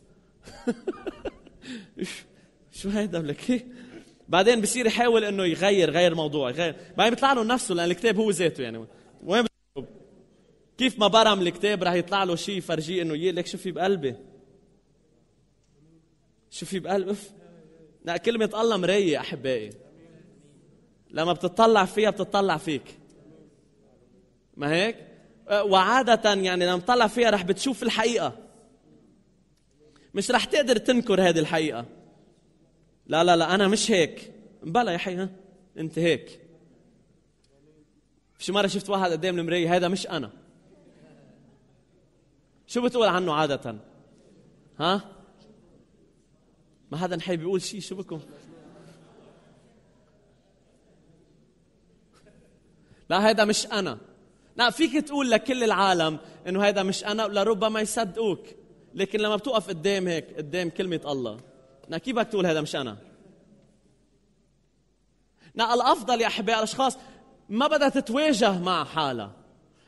شو هيدا لك بعدين بصير يحاول انه يغير غير موضوع غير بعدين بيطلع له نفسه لان الكتاب هو ذاته يعني وين كيف ما برم الكتاب رح يطلع له شيء يفرجيه انه يقول لك شو في بقلبي شو في بقلب اف لا كلمة الله مرية أحبائي لما بتطلع فيها بتطلع فيك ما هيك وعادة يعني لما بتطلع فيها رح بتشوف الحقيقة مش رح تقدر تنكر هذه الحقيقة لا لا لا أنا مش هيك بلا يا حي ها أنت هيك شو مرة شفت واحد قدام المراية هذا مش أنا شو بتقول عنه عادة ها ما هذا نحي يقول شيء شو بكم لا هيدا مش أنا لا فيك تقول لكل العالم انه هيدا مش انا لربما يصدقوك لكن لما بتوقف قدام هيك قدام كلمة الله نا كيف بدك تقول هذا مش انا نا الافضل يا احبائي الاشخاص ما بدها تتواجه مع حالها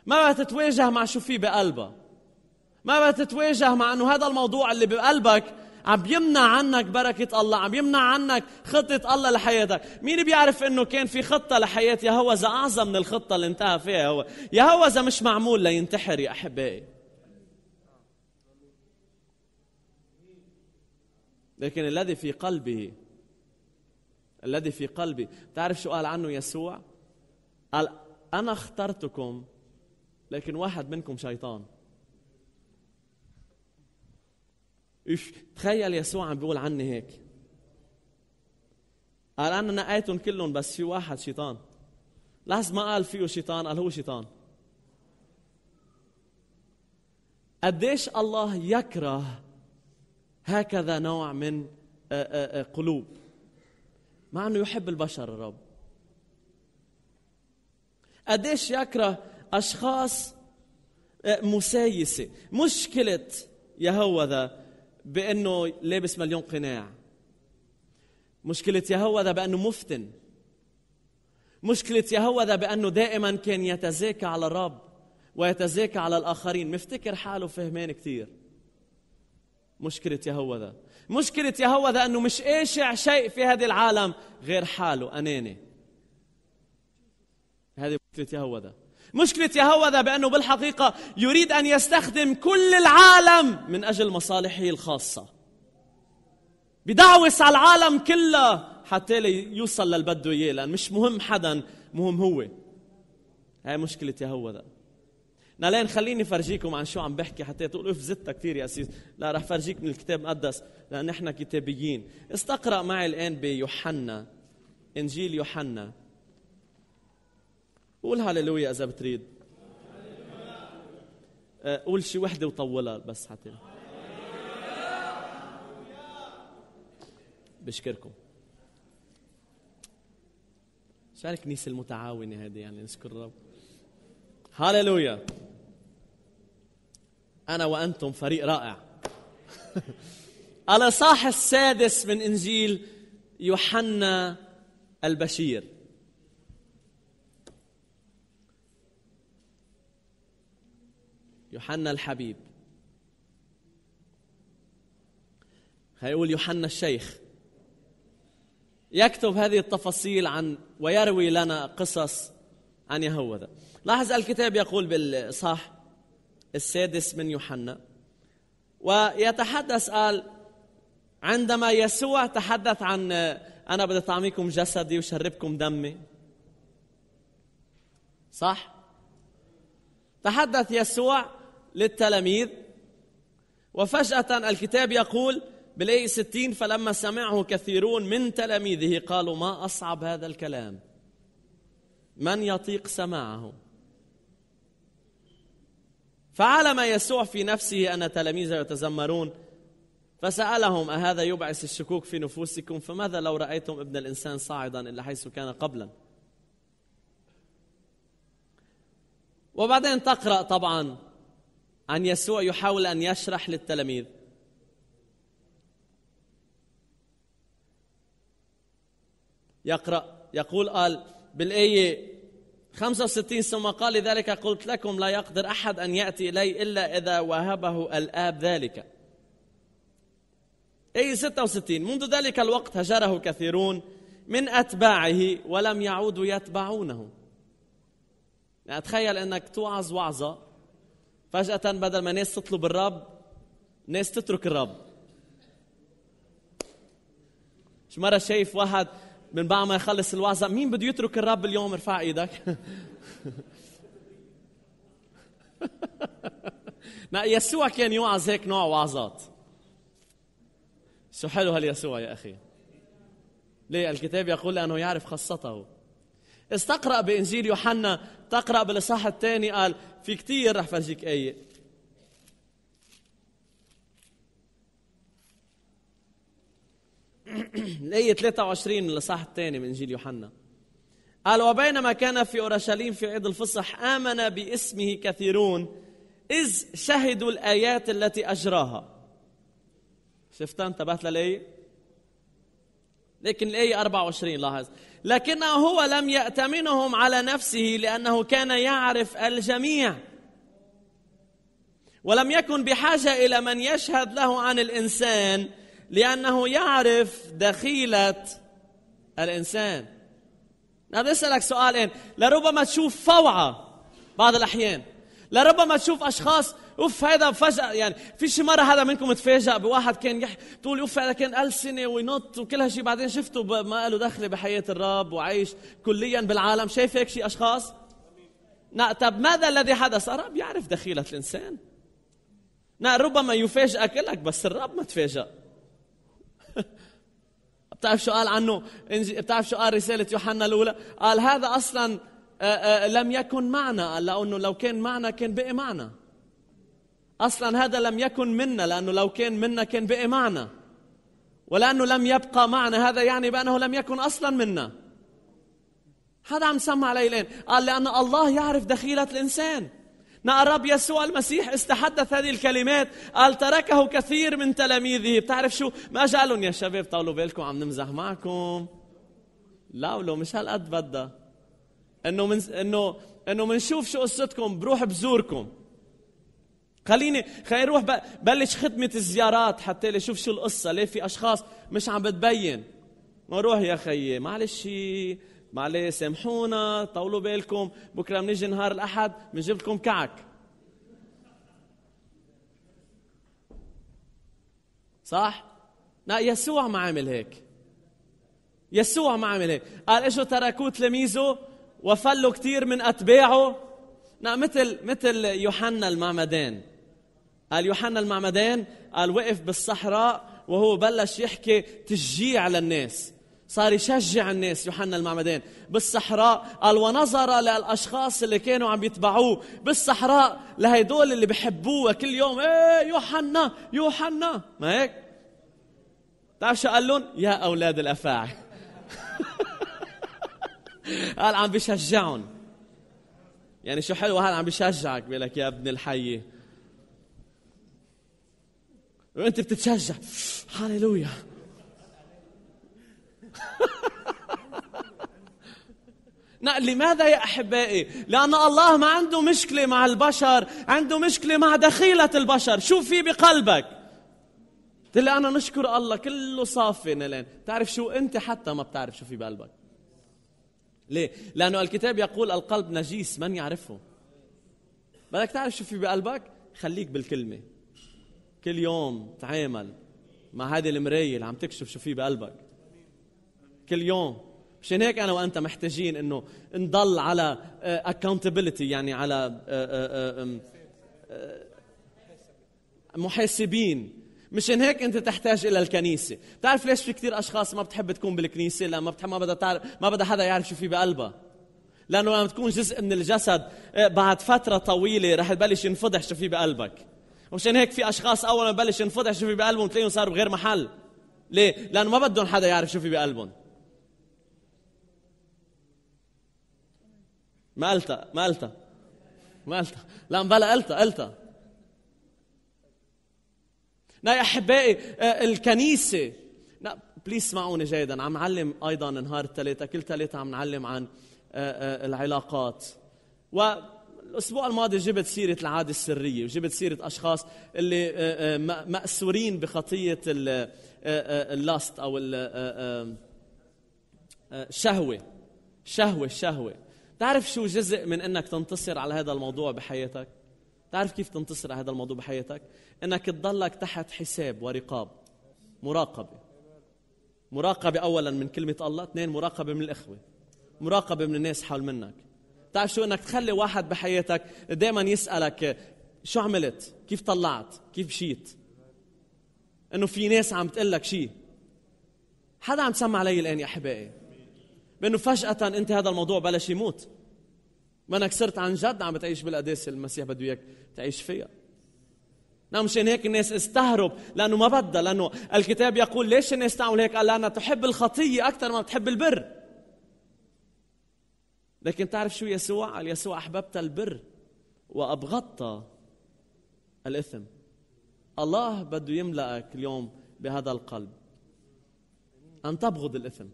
ما بدها تتواجه مع شو في بقلبها ما بدها تتواجه مع انه هذا الموضوع اللي بقلبك عم يمنع عنك بركة الله عم يمنع عنك خطة الله لحياتك مين بيعرف انه كان في خطة لحياة يهوذا اعظم من الخطة اللي انتهى فيها هو يهوذا مش معمول لينتحر يا احبائي لكن الذي في قلبه الذي في قلبي تعرف شو قال عنه يسوع قال أنا اخترتكم لكن واحد منكم شيطان إيش تخيل يسوع عم بيقول عني هيك قال انا نقيتهم كلهم بس في واحد شيطان لحظة ما قال فيه شيطان قال هو شيطان قديش الله يكره هكذا نوع من آه، آه، آه، قلوب مع انه يحب البشر الرب قديش يكره اشخاص مسايسه مشكله يهوذا بانه لابس مليون قناع مشكله يهوذا بانه مفتن مشكله يهوذا بانه دائما كان يتزاكى على الرب ويتزاكى على الاخرين مفتكر حاله فهمان كثير مشكله يهوذا مشكله يهوذا انه مش قاشع شيء في هذا العالم غير حاله اناني هذه مشكله يهوذا مشكلة يهوذا بأنه بالحقيقة يريد أن يستخدم كل العالم من أجل مصالحه الخاصة بدعوس على العالم كله حتى يوصل للبدو إياه لأن مش مهم حدا مهم هو هاي مشكلة يهوذا نالين خليني فرجيكم عن شو عم بحكي حتى تقول اف زدتها كثير يا سيس لا رح فرجيك من الكتاب المقدس لان نحن كتابيين استقرا معي الان بيوحنا انجيل يوحنا قول هللويا إذا بتريد آه، قول شي وحدة وطولها بس حتى بشكركم شو الكنيسة المتعاونة هذه يعني نشكر الرب هللويا أنا وأنتم فريق رائع الإصحاح السادس من إنجيل يوحنا البشير يوحنا الحبيب هيقول يوحنا الشيخ يكتب هذه التفاصيل عن ويروي لنا قصص عن يهوذا لاحظ الكتاب يقول بالصح السادس من يوحنا ويتحدث قال عندما يسوع تحدث عن أنا بدي أطعميكم جسدي وشربكم دمي صح؟ تحدث يسوع للتلاميذ وفجأة الكتاب يقول بالاي 60 فلما سمعه كثيرون من تلاميذه قالوا ما اصعب هذا الكلام من يطيق سماعه فعلم يسوع في نفسه ان تلاميذه يتذمرون فسالهم اهذا يبعث الشكوك في نفوسكم فماذا لو رايتم ابن الانسان صاعدا الى حيث كان قبلا وبعدين تقرا طبعا عن يسوع يحاول أن يشرح للتلاميذ يقرأ يقول قال بالآية 65 ثم قال لذلك قلت لكم لا يقدر أحد أن يأتي إلي إلا إذا وهبه الآب ذلك أي 66 منذ ذلك الوقت هجره كثيرون من أتباعه ولم يعودوا يتبعونه أتخيل يعني أنك توعظ وعظة فجأة بدل ما ناس تطلب الرب ناس تترك الرب مش مرة شايف واحد من بعد ما يخلص الوعظة مين بده يترك الرب اليوم ارفع ايدك يسوع كان يوعظ هيك نوع وعظات شو حلو هاليسوع يا اخي ليه الكتاب يقول لانه يعرف خاصته استقرا بانجيل يوحنا تقرأ بالإصحاح الثاني قال في كثير رح فرجيك آية الآية 23 من الإصحاح الثاني من إنجيل يوحنا قال وبينما كان في أورشليم في عيد الفصح آمن باسمه كثيرون إذ شهدوا الآيات التي أجراها شفتها انتبهت للآية لكن الآية 24 لاحظ لكنه هو لم يأتمنهم على نفسه لأنه كان يعرف الجميع ولم يكن بحاجة إلى من يشهد له عن الإنسان لأنه يعرف دخيلة الإنسان أنا نعم، بسألك أسألك سؤالين لربما تشوف فوعة بعض الأحيان لربما تشوف اشخاص اوف هذا فجاه يعني في شي مره حدا منكم تفاجئ بواحد كان يحكي تقول اوف هذا كان السنه وينط وكل هالشيء بعدين شفته ما له دخله بحياه الرب وعايش كليا بالعالم شايف هيك شي اشخاص نعم طب ماذا الذي حدث الرب يعرف دخيله الانسان نا ربما يفاجئك لك بس الرب ما تفاجئ بتعرف شو قال عنه بتعرف شو قال رساله يوحنا الاولى قال هذا اصلا آه، آه، لم يكن معنا لأنه لو كان معنا كان بقي معنا أصلا هذا لم يكن منا لأنه لو كان منا كان بقي معنا ولأنه لم يبقى معنا هذا يعني بأنه لم يكن أصلا منا هذا عم سمع علي الآن قال لأن الله يعرف دخيلة الإنسان نقى نعم، الرب يسوع المسيح استحدث هذه الكلمات قال تركه كثير من تلاميذه بتعرف شو ما جالهم يا شباب طولوا بالكم عم نمزح معكم لا ولو مش هالقد بدها انه من انه انه منشوف شو قصتكم بروح بزوركم خليني خليني اروح بلش خدمه الزيارات حتى لشوف شو القصه ليه في اشخاص مش عم بتبين ما روح يا خيي معلش معلش سامحونا طولوا بالكم بكره بنيجي نهار الاحد بنجيب لكم كعك صح لا يسوع ما عامل هيك يسوع ما عامل هيك قال اجوا تركوه تلاميذه وفلوا كثير من أتباعه لا مثل مثل يوحنا المعمدان قال يوحنا المعمدان قال وقف بالصحراء وهو بلش يحكي تشجيع للناس صار يشجع الناس يوحنا المعمدان بالصحراء قال ونظر للاشخاص اللي كانوا عم يتبعوه بالصحراء لهيدول اللي بحبوه كل يوم ايه يوحنا يوحنا ما هيك؟ بتعرف شو قال لهم؟ يا اولاد الافاعي قال عم بشجعهم يعني شو حلو هذا عم بشجعك بيقول لك يا ابن الحي وانت بتتشجع هاليلويا لماذا يا احبائي؟ لان الله ما عنده مشكله مع البشر، عنده مشكله مع دخيله البشر، شو في بقلبك؟ قلت انا نشكر الله كله صافي نلين، بتعرف شو انت حتى ما بتعرف شو في بقلبك. ليه؟ لأنه الكتاب يقول القلب نجيس من يعرفه بدك تعرف شو في بقلبك خليك بالكلمة كل يوم تعامل مع هذه المراية اللي عم تكشف شو في بقلبك كل يوم مشان هيك انا وانت محتاجين انه نضل على اكونتبيلتي آه، يعني على آه، آه، محاسبين مشان هيك انت تحتاج الى الكنيسه بتعرف ليش في كثير اشخاص ما بتحب تكون بالكنيسه لان ما بتحب ما بدها تعرف ما بدها حدا يعرف شو في بقلبها لانه لما تكون جزء من الجسد إيه، بعد فتره طويله رح يبلش ينفضح شو في بقلبك ومشان هيك في اشخاص اول ما ببلش ينفضح شو في بقلبهم تلاقيهم صاروا بغير محل ليه لانه ما بدهم حدا يعرف شو في بقلبهم ما قلتها ما قلتها ما قلتها لا بلا قلتها قلتها لا يا أحبائي آه، الكنيسة لا بليز اسمعوني جيدا عم نعلم أيضا نهار الثلاثة كل ثلاثة عم نعلم عن آه، آه، العلاقات و الاسبوع الماضي جبت سيره العاده السريه وجبت سيره اشخاص اللي ماسورين بخطيه اللاست او الشهوه شهوه الشهوه تعرف شو جزء من انك تنتصر على هذا الموضوع بحياتك تعرف كيف تنتصر على هذا الموضوع بحياتك انك تضلك تحت حساب ورقاب مراقبه مراقبه اولا من كلمه الله اثنين مراقبه من الاخوه مراقبه من الناس حول منك تعرف شو انك تخلي واحد بحياتك دائما يسالك شو عملت كيف طلعت كيف مشيت انه في ناس عم تقول لك شيء حدا عم تسمع علي الان يا احبائي بانه فجاه انت هذا الموضوع بلش يموت منك صرت عن جد عم تعيش بالقداسه اللي المسيح بده اياك تعيش فيها نعم مشان هيك الناس استهرب لانه ما بدها لانه الكتاب يقول ليش الناس تعمل هيك؟ قال لانها تحب الخطيه اكثر ما بتحب البر. لكن تعرف شو يسوع؟ قال يسوع احببت البر وابغضت الاثم. الله بده يملأك اليوم بهذا القلب. ان تبغض الاثم.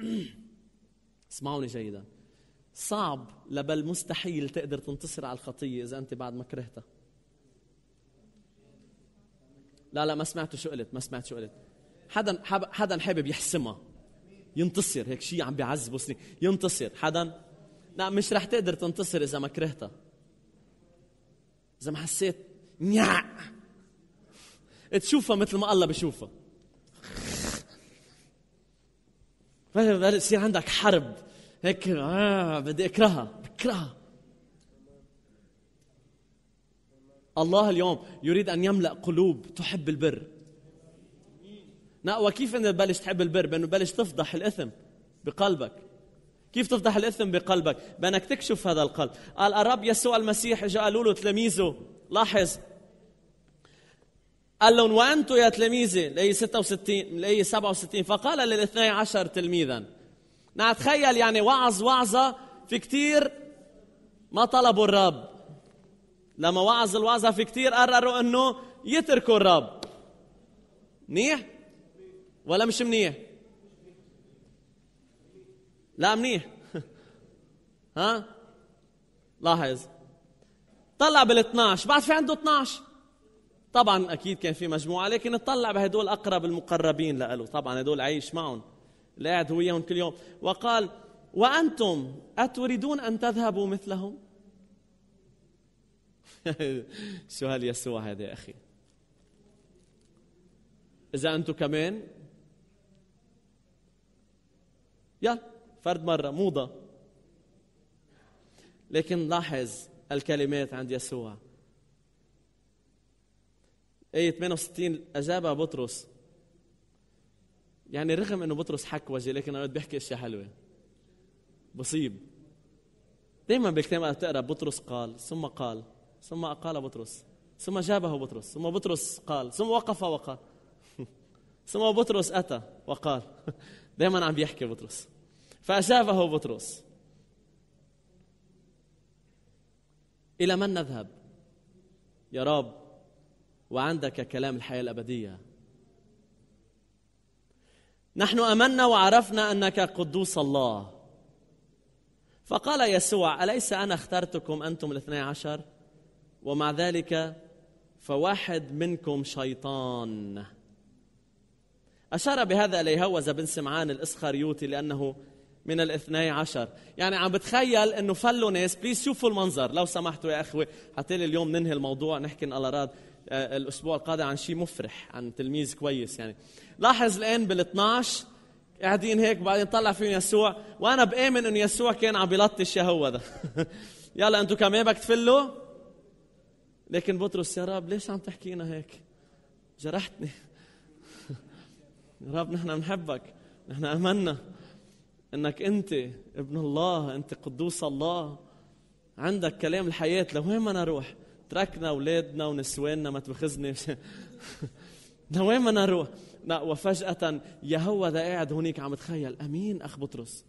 اسمعوني جيدا صعب لبل مستحيل تقدر تنتصر على الخطية إذا أنت بعد ما كرهتها لا لا ما سمعتوا شو قلت ما سمعت شو قلت حدا حدا حابب يحسمها ينتصر هيك شيء عم بيعذبه سنين ينتصر حدا لا مش رح تقدر تنتصر إذا ما كرهتها إذا ما حسيت نيع تشوفها مثل ما الله بشوفها يصير عندك حرب هيك آه بدي اكرهها بكرهها الله اليوم يريد ان يملا قلوب تحب البر لا وكيف انك تبلش تحب البر بانه بلش تفضح الاثم بقلبك كيف تفضح الاثم بقلبك بانك تكشف هذا القلب قال الرب يسوع المسيح اجى قالوا له تلاميذه لاحظ قال لهم وأنتم يا تلاميذي لأي 66 لأي 67 فقال للاثني عشر تلميذا نتخيل يعني وعظ وعظة في كثير ما طلبوا الرب لما وعظ الوعظة في كثير قرروا أنه يتركوا الرب منيح ولا مش منيح لا منيح ها لاحظ طلع بال12 بعد في عنده 12 طبعا اكيد كان في مجموعه لكن اطلع بهدول اقرب المقربين له طبعا هدول عايش معهم اللي قاعد هو وياهم كل يوم وقال وانتم اتريدون ان تذهبوا مثلهم شو هاليسوع هذا يا اخي اذا انتم كمان يا فرد مره موضه لكن لاحظ الكلمات عند يسوع آية 68 أجابها بطرس يعني رغم أنه بطرس حك وجهه لكن انا بيحكي أشياء حلوة بصيب دائما بالكتاب بتقرا بطرس قال ثم قال ثم قال بطرس ثم جابه بطرس ثم بطرس قال ثم وقف وقال ثم بطرس أتى وقال دائما عم بيحكي بطرس فأجابه بطرس إلى من نذهب يا رب وعندك كلام الحياة الأبدية نحن امنا وعرفنا انك قدوس الله فقال يسوع اليس انا اخترتكم انتم الاثني عشر ومع ذلك فواحد منكم شيطان اشار بهذا اليهوذا بن سمعان الاسخريوطي لانه من الاثني عشر يعني عم بتخيل انه فلوا ناس بليز شوفوا المنظر لو سمحتوا يا اخوه حتى اليوم ننهي الموضوع نحكي ان الله راد آه، الاسبوع القادم عن شيء مفرح عن تلميذ كويس يعني لاحظ الان بال12 قاعدين هيك بعدين طلع فيهم يسوع وانا بامن انه يسوع كان عم بيلطش ده يلا انتم كمان بدك تفلوا لكن بطرس يا رب ليش عم تحكينا هيك جرحتني يا رب نحن بنحبك نحن امنا انك انت ابن الله انت قدوس الله عندك كلام الحياه لوين ما انا اروح تركنا أولادنا ونسواننا ما تبخزني لوين بدنا نروح لا وفجأة يا هو ده قاعد هونيك عم تخيل أمين أخ بطرس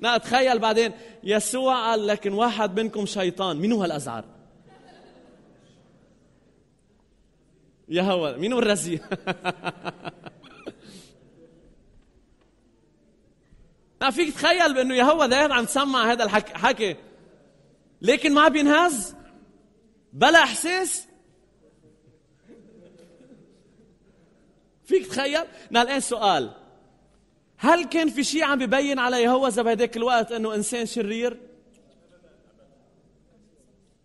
لا تخيل بعدين يسوع قال لكن واحد منكم شيطان مين هو الازعر؟ يا هو مين هو الرزي لا فيك تخيل بأنه يهوذا ذهن عم تسمع هذا الحكي لكن ما بينهز بلا إحساس فيك تخيل؟ أنا الآن سؤال هل كان في شيء عم ببين على يهوذا بهداك الوقت انه انسان شرير؟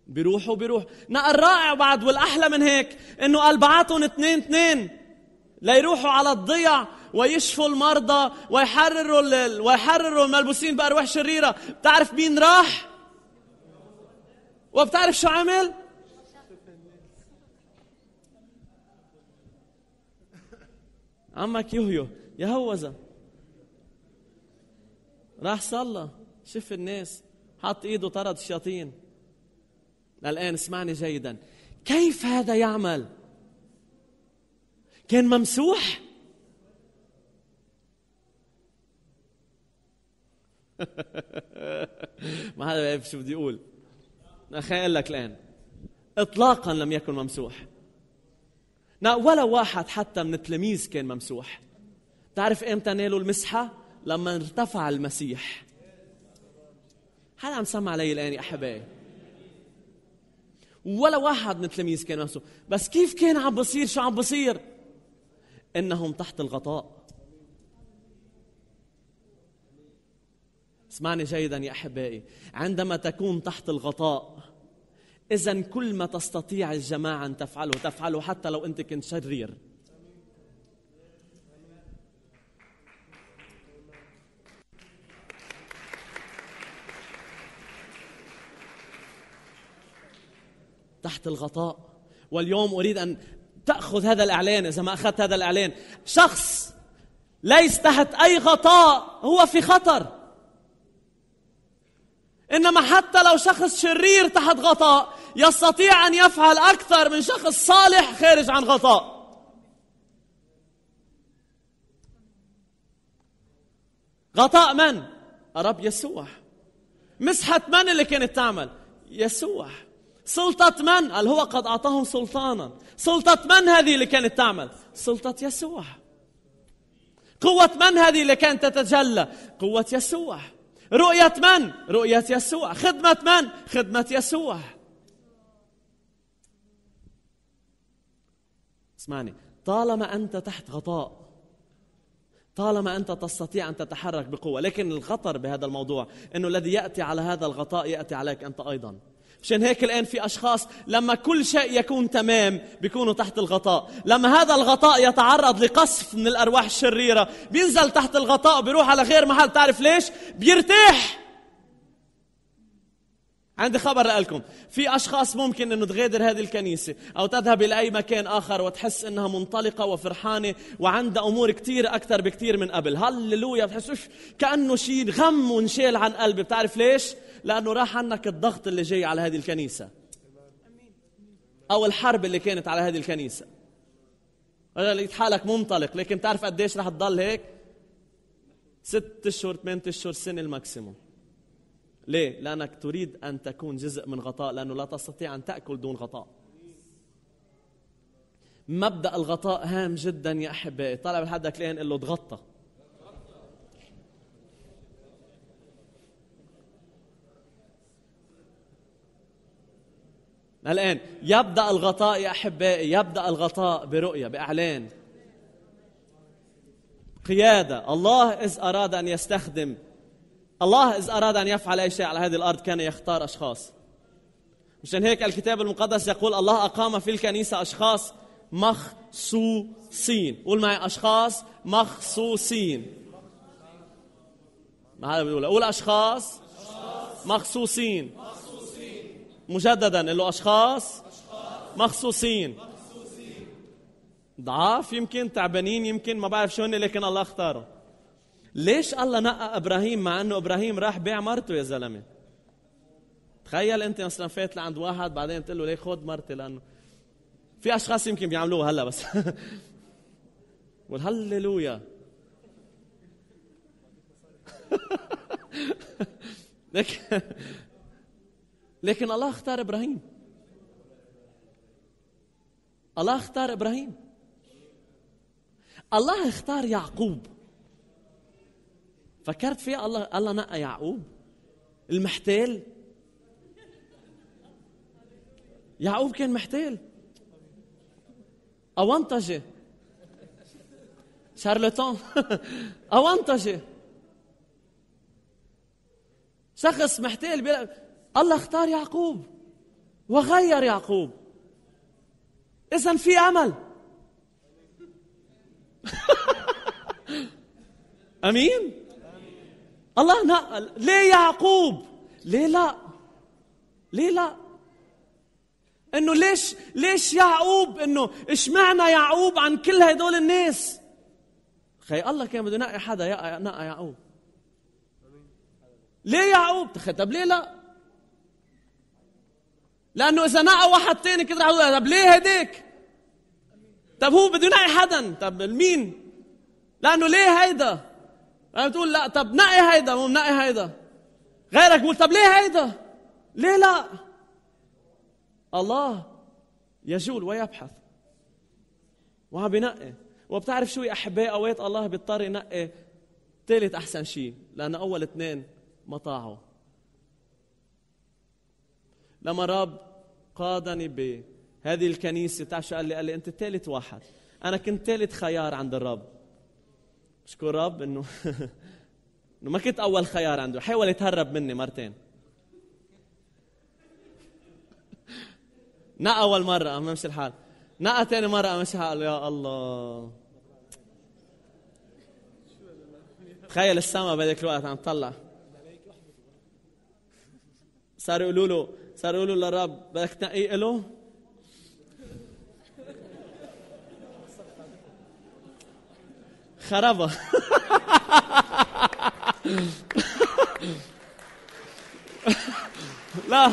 بيروحوا وبيروح، نقل الرائع بعد والاحلى من هيك انه قال بعتهم اثنين اثنين ليروحوا على الضيع ويشفوا المرضى ويحرروا ويحرروا الملبوسين بأرواح شريرة بتعرف مين راح؟ وبتعرف شو عمل؟ عمك يهيو هوذا راح صلى شف الناس حط ايده طرد الشياطين الآن اسمعني جيدا كيف هذا يعمل؟ كان ممسوح؟ ما حدا بيعرف شو بدي اقول خليني اقول لك الان اطلاقا لم يكن ممسوح لا ولا واحد حتى من التلاميذ كان ممسوح تعرف امتى نالوا المسحه لما ارتفع المسيح هذا عم سمع علي الان يا احبائي ولا واحد من التلاميذ كان ممسوح بس كيف كان عم بصير شو عم بصير انهم تحت الغطاء اسمعني جيدا يا احبائي عندما تكون تحت الغطاء اذا كل ما تستطيع الجماعه ان تفعله تفعله حتى لو انت كنت شرير تحت الغطاء واليوم اريد ان تاخذ هذا الاعلان اذا ما اخذت هذا الاعلان شخص ليس تحت اي غطاء هو في خطر انما حتى لو شخص شرير تحت غطاء يستطيع ان يفعل اكثر من شخص صالح خارج عن غطاء غطاء من رب يسوع مسحه من اللي كانت تعمل يسوع سلطة من؟ قال هو قد أعطاهم سلطانا سلطة من هذه اللي كانت تعمل؟ سلطة يسوع قوة من هذه اللي كانت تتجلى؟ قوة يسوع رؤية من؟ رؤية يسوع خدمة من؟ خدمة يسوع اسمعني طالما أنت تحت غطاء طالما أنت تستطيع أن تتحرك بقوة لكن الخطر بهذا الموضوع أنه الذي يأتي على هذا الغطاء يأتي عليك أنت أيضاً مشان هيك الآن في أشخاص لما كل شيء يكون تمام بيكونوا تحت الغطاء لما هذا الغطاء يتعرض لقصف من الأرواح الشريرة بينزل تحت الغطاء وبيروح على غير محل تعرف ليش؟ بيرتاح عندي خبر لكم في أشخاص ممكن أنه تغادر هذه الكنيسة أو تذهب إلى أي مكان آخر وتحس أنها منطلقة وفرحانة وعندها أمور كتير أكثر بكتير من قبل هللويا بتحسوش كأنه شيء غم ونشيل عن قلبي بتعرف ليش؟ لأنه راح عنك الضغط اللي جاي على هذه الكنيسة أو الحرب اللي كانت على هذه الكنيسة لقيت حالك منطلق لكن تعرف قديش رح تضل هيك ست أشهر ثمان أشهر سنة الماكسيموم ليه؟ لأنك تريد أن تكون جزء من غطاء لأنه لا تستطيع أن تأكل دون غطاء مبدأ الغطاء هام جدا يا أحبائي طلع لحدك لين قل له تغطى الآن يبدأ الغطاء يا أحبائي يبدأ الغطاء برؤية بإعلان قيادة الله إذ أراد أن يستخدم الله إذ أراد أن يفعل أي شيء على هذه الأرض كان يختار أشخاص مشان هيك الكتاب المقدس يقول الله أقام في الكنيسة أشخاص مخصوصين قول معي أشخاص مخصوصين ما هذا بيقول قول أشخاص مخصوصين مجددا له أشخاص أشخاص مخصوصين ضعاف يمكن تعبانين يمكن ما بعرف شو هن لكن الله اختاره ليش الله نقى ابراهيم مع انه ابراهيم راح بيع مرته يا زلمه تخيل انت مثلا فات لعند واحد بعدين تقول له ليه خذ مرتي لانه في اشخاص يمكن بيعملوها هلا بس والهللويا لكن لكن الله اختار ابراهيم الله اختار ابراهيم الله اختار يعقوب فكرت فيها الله الله نقى يعقوب المحتال يعقوب كان محتال أونطجة شارلتون أونطجة شخص محتال بيلعب. الله اختار يعقوب وغير يعقوب اذا في امل امين الله نقل ليه يعقوب ليه لا ليه لا انه ليش ليش يعقوب انه اشمعنى يعقوب عن كل هدول الناس خي الله كان بده ينقي حدا نقى يعقوب ليه يعقوب طب ليه لا لانه اذا نقى واحد تاني كده رح يقول طب ليه هديك طب هو بده ينقي حدا طب لمين لانه ليه هيدا انا بتقول لا طب نقي هيدا مو نقي هيدا غيرك بقول طب ليه هيدا ليه لا الله يجول ويبحث وعم بنقي وبتعرف شو يا احبائي اوقات الله بيضطر ينقي ثالث احسن شيء لان اول اثنين ما طاعوا لما رب قادني بهذه الكنيسة تعال شو قال لي قال لي أنت ثالث واحد أنا كنت ثالث خيار عند الرب بشكر رب إنه إنه ما كنت أول خيار عنده حاول يتهرب مني مرتين نقى أول مرة ما مشي الحال نقى ثاني مرة ما مشي الحال يا الله تخيل السما بهذيك الوقت عم تطلع صار يقولوا له صاروا له للرب بدك تنقي له خربة لا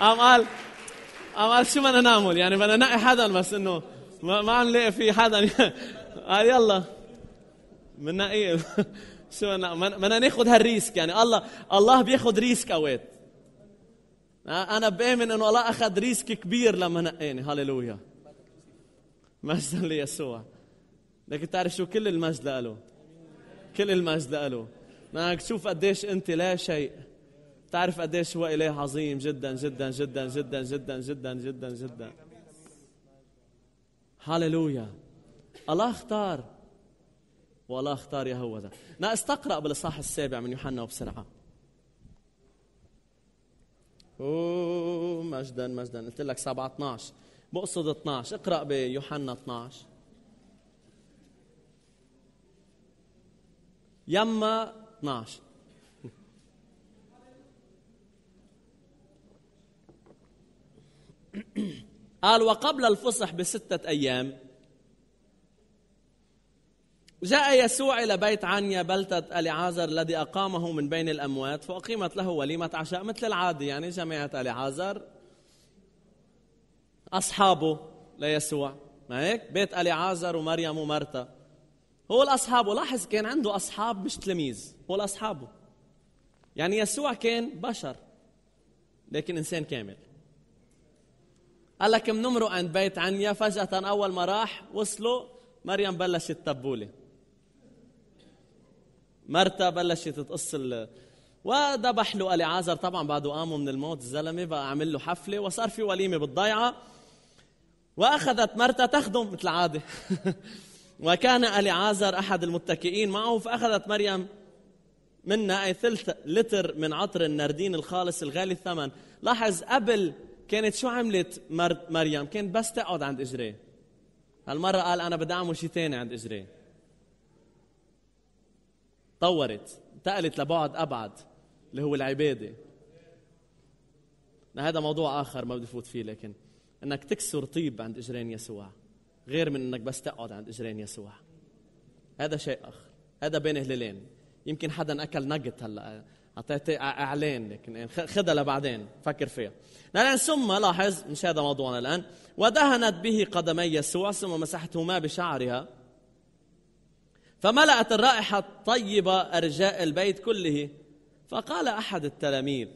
قام قال قام قال شو بدنا نعمل يعني بدنا ننقي حدا بس انه ما عم نلاقي في حدا قال يلا بننقيه شو بدنا بدنا ناخذ هالريسك يعني الله الله بياخذ ريسك اوقات آه، انا بامن انه الله اخذ ريسك كبير لما نقاني هللويا مجدا ليسوع لكن تعرف شو كل المجد له كل المجد له بدك تشوف قديش انت لا شيء تعرف قديش هو اله عظيم جدا جدا جدا جدا جدا جدا جدا جدا هللويا الله اختار والله اختار يهوذا ناقص استقرا بالاصحاح السابع من يوحنا وبسرعه اوه مجدا مجدا قلت لك 7 12 بقصد 12 اقرا بيوحنا 12 يما 12 قال وقبل الفصح بستة أيام جاء يسوع إلى بيت عنيا بلتة أليعازر الذي أقامه من بين الأموات فأقيمت له وليمة عشاء مثل العادة يعني جماعة أليعازر أصحابه ليسوع ما هيك بيت أليعازر ومريم ومرتا هو الأصحاب لاحظ كان عنده أصحاب مش تلاميذ هو الأصحابه يعني يسوع كان بشر لكن إنسان كامل قال لك بنمرق عند بيت عنيا فجأة أول ما راح وصلوا مريم بلشت تبولة مرتا بلشت تقص ال وذبح له اليعازر طبعا بعده قاموا من الموت الزلمه بقى عمل له حفله وصار في وليمه بالضيعه واخذت مرتا تخدم مثل العاده وكان اليعازر احد المتكئين معه فاخذت مريم منا اي ثلث لتر من عطر النردين الخالص الغالي الثمن لاحظ قبل كانت شو عملت مريم كانت بس تقعد عند اجريه هالمره قال انا بدي اعمل شيء ثاني عند اجريه تطورت انتقلت لبعد ابعد اللي هو العباده هذا موضوع اخر ما بدي فوت فيه لكن انك تكسر طيب عند اجرين يسوع غير من انك بس تقعد عند اجرين يسوع هذا شيء اخر هذا بين هلالين يمكن حدا اكل نجت هلا اعطيت اعلان لكن خدها لبعدين فكر فيها الان ثم لاحظ مش هذا موضوعنا الان ودهنت به قدمي يسوع ثم مسحتهما بشعرها فملأت الرائحة الطيبة أرجاء البيت كله فقال أحد التلاميذ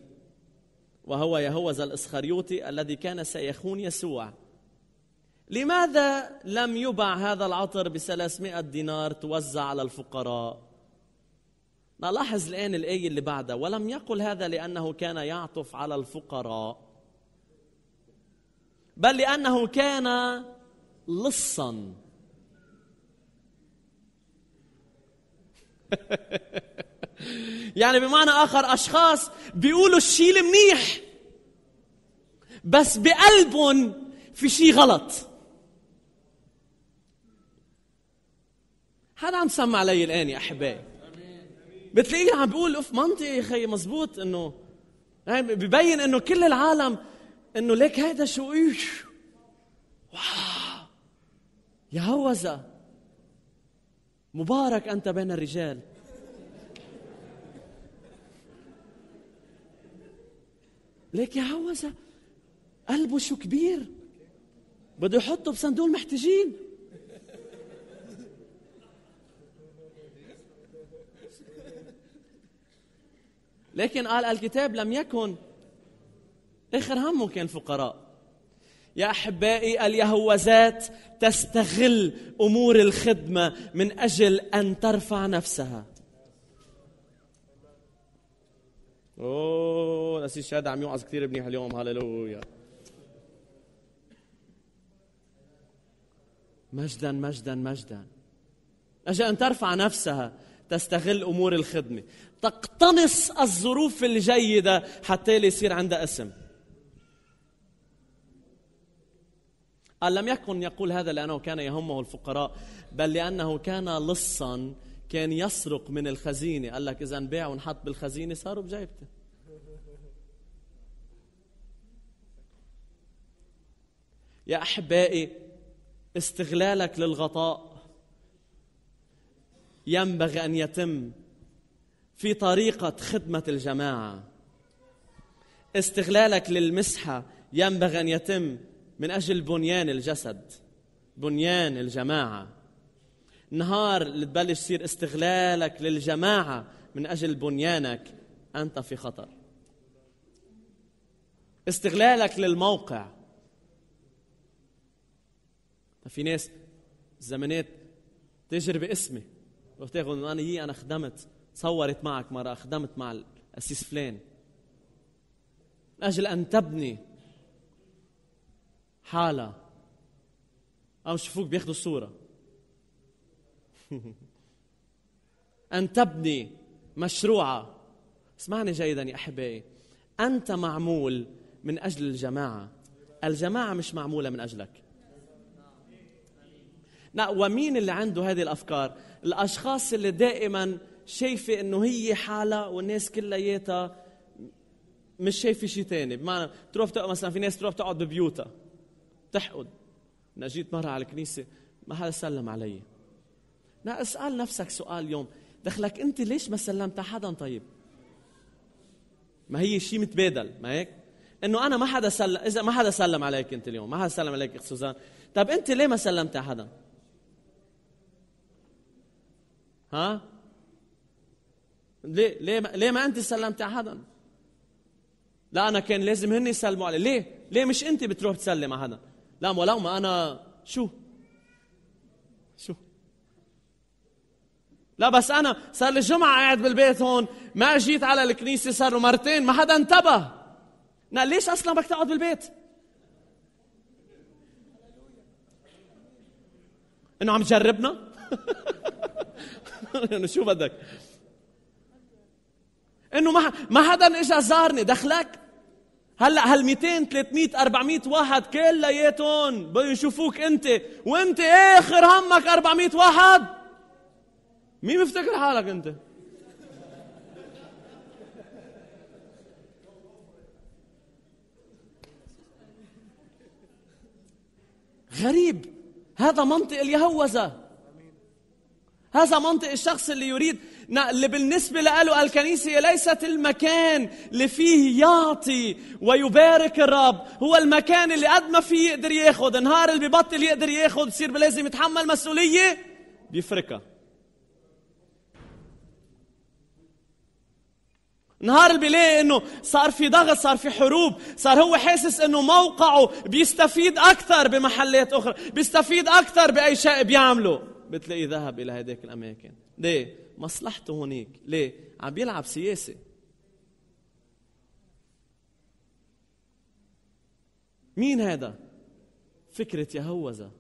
وهو يهوذا الإسخريوطي الذي كان سيخون يسوع لماذا لم يباع هذا العطر بثلاثمائة دينار توزع على الفقراء نلاحظ الآن الآية اللي بعدها ولم يقل هذا لأنه كان يعطف على الفقراء بل لأنه كان لصا يعني بمعنى آخر أشخاص بيقولوا الشيء المنيح بس بقلبهم في شيء غلط هذا عم سمع علي الآن يا أحبائي بتلاقيه عم بيقول اوف منطقي يا خي مزبوط انه يعني ببين انه كل العالم انه ليك هيدا شو ايش واو يا هوذا مبارك أنت بين الرجال ليك يا عوزة قلبه شو كبير بده يحطه بصندوق المحتجين لكن قال الكتاب لم يكن اخر همه كان فقراء يا احبائي اليهوذات تستغل امور الخدمه من اجل ان ترفع نفسها اوه نسي الشهادة عم يوعظ كثير منيح اليوم هللويا مجدا مجدا مجدا اجل ان ترفع نفسها تستغل امور الخدمه تقتنص الظروف الجيده حتى يصير عندها اسم قال لم يكن يقول هذا لأنه كان يهمه الفقراء بل لأنه كان لصا كان يسرق من الخزينة قال لك إذا انباع ونحط بالخزينة صاروا بجيبته يا أحبائي استغلالك للغطاء ينبغي أن يتم في طريقة خدمة الجماعة استغلالك للمسحة ينبغي أن يتم من أجل بنيان الجسد بنيان الجماعة نهار اللي تبلش يصير استغلالك للجماعة من أجل بنيانك أنت في خطر استغلالك للموقع في ناس زمانات تجري باسمي وتقول انه انا يي انا خدمت صورت معك مره خدمت مع الاسيس فلان من اجل ان تبني حالة أو شوفوك بياخذوا الصورة أن تبني مشروعة اسمعني جيدا يا أحبائي أنت معمول من أجل الجماعة الجماعة مش معمولة من أجلك لا ومين اللي عنده هذه الأفكار الأشخاص اللي دائما شايفة أنه هي حالة والناس كلياتها مش شايفة شيء تاني بمعنى تروح مثلا في ناس تروح تقعد ببيوتها تحقد أنا جيت مرة على الكنيسة ما حدا سلم علي لا اسأل نفسك سؤال اليوم دخلك أنت ليش ما سلمت حدا طيب ما هي شيء متبادل ما هيك انه انا ما حدا سلم اذا ما حدا سلم عليك انت اليوم ما حدا سلم عليك اخت سوزان طب انت ليه ما سلمت حدا ها ليه ليه ما, ليه ما انت سلمت حدا لا انا كان لازم هن يسلموا علي ليه ليه مش انت بتروح تسلم على حدا لا ملاومة أنا شو شو لا بس أنا صار لي جمعة قاعد بالبيت هون ما جيت على الكنيسة صاروا مرتين ما حدا انتبه لا ليش أصلا بدك تقعد بالبيت انه عم تجربنا انه شو بدك انه ما ما حدا اجى زارني دخلك هلا هال 200 300 400 واحد كلياتهم بدهم يشوفوك انت وانت اخر همك 400 واحد مين مفتكر حالك انت غريب هذا منطق اليهوذا هذا منطق الشخص اللي يريد اللي بالنسبة له الكنيسة ليست المكان اللي فيه يعطي ويبارك الرب هو المكان اللي قد ما فيه يقدر ياخد نهار اللي ببطل يقدر ياخد بصير لازم يتحمل مسؤولية بيفركها نهار اللي بيلاقي انه صار في ضغط صار في حروب صار هو حاسس انه موقعه بيستفيد اكثر بمحلات اخرى بيستفيد اكثر باي شيء بيعمله بتلاقيه ذهب الى هذيك الاماكن ليه مصلحته هونيك ليه عم بيلعب سياسه مين هذا فكرة يهوذا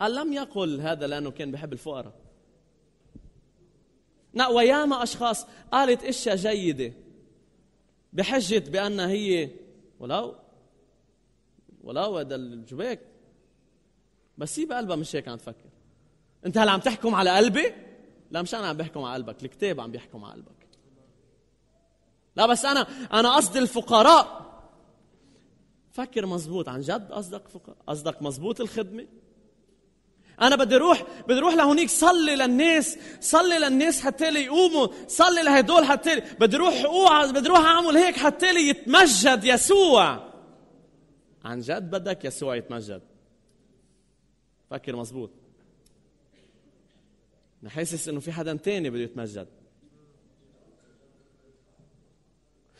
قال لم يقل هذا لأنه كان بحب الفقراء لا وياما أشخاص قالت أشياء جيدة بحجة بأنها هي ولو ولو هذا الجباك بس هي بقلبها مش هيك عم تفكر انت هلا عم تحكم على قلبي لا مش أنا عم بحكم على قلبك الكتاب عم بيحكم على قلبك لا بس أنا أنا قصدي الفقراء فكر مزبوط عن جد قصدك فقراء قصدك مزبوط الخدمة أنا بدي روح بدي روح لهونيك صلي للناس صلي للناس حتى لي يقوموا صلي لهدول حتى لي بدي روح أوعى بدي روح أعمل هيك حتى لي يتمجد يسوع عن جد بدك يسوع يتمجد فكر مزبوط انا حاسس انه في حدا تاني بده يتمجد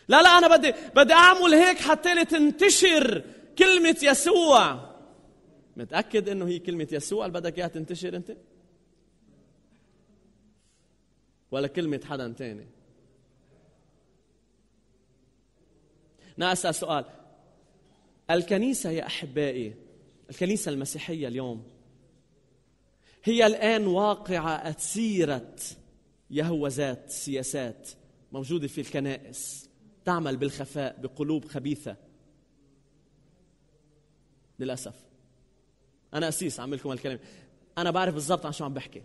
لا لا انا بدي بدي اعمل هيك حتى تنتشر كلمه يسوع متاكد انه هي كلمه يسوع اللي بدك اياها تنتشر انت ولا كلمه حدا تاني انا اسال سؤال الكنيسه يا احبائي الكنيسه المسيحيه اليوم هي الآن واقعة أسيرة يهوذات سياسات موجودة في الكنائس تعمل بالخفاء بقلوب خبيثة للأسف أنا أسيس عم لكم الكلام أنا بعرف بالضبط عن شو عم بحكي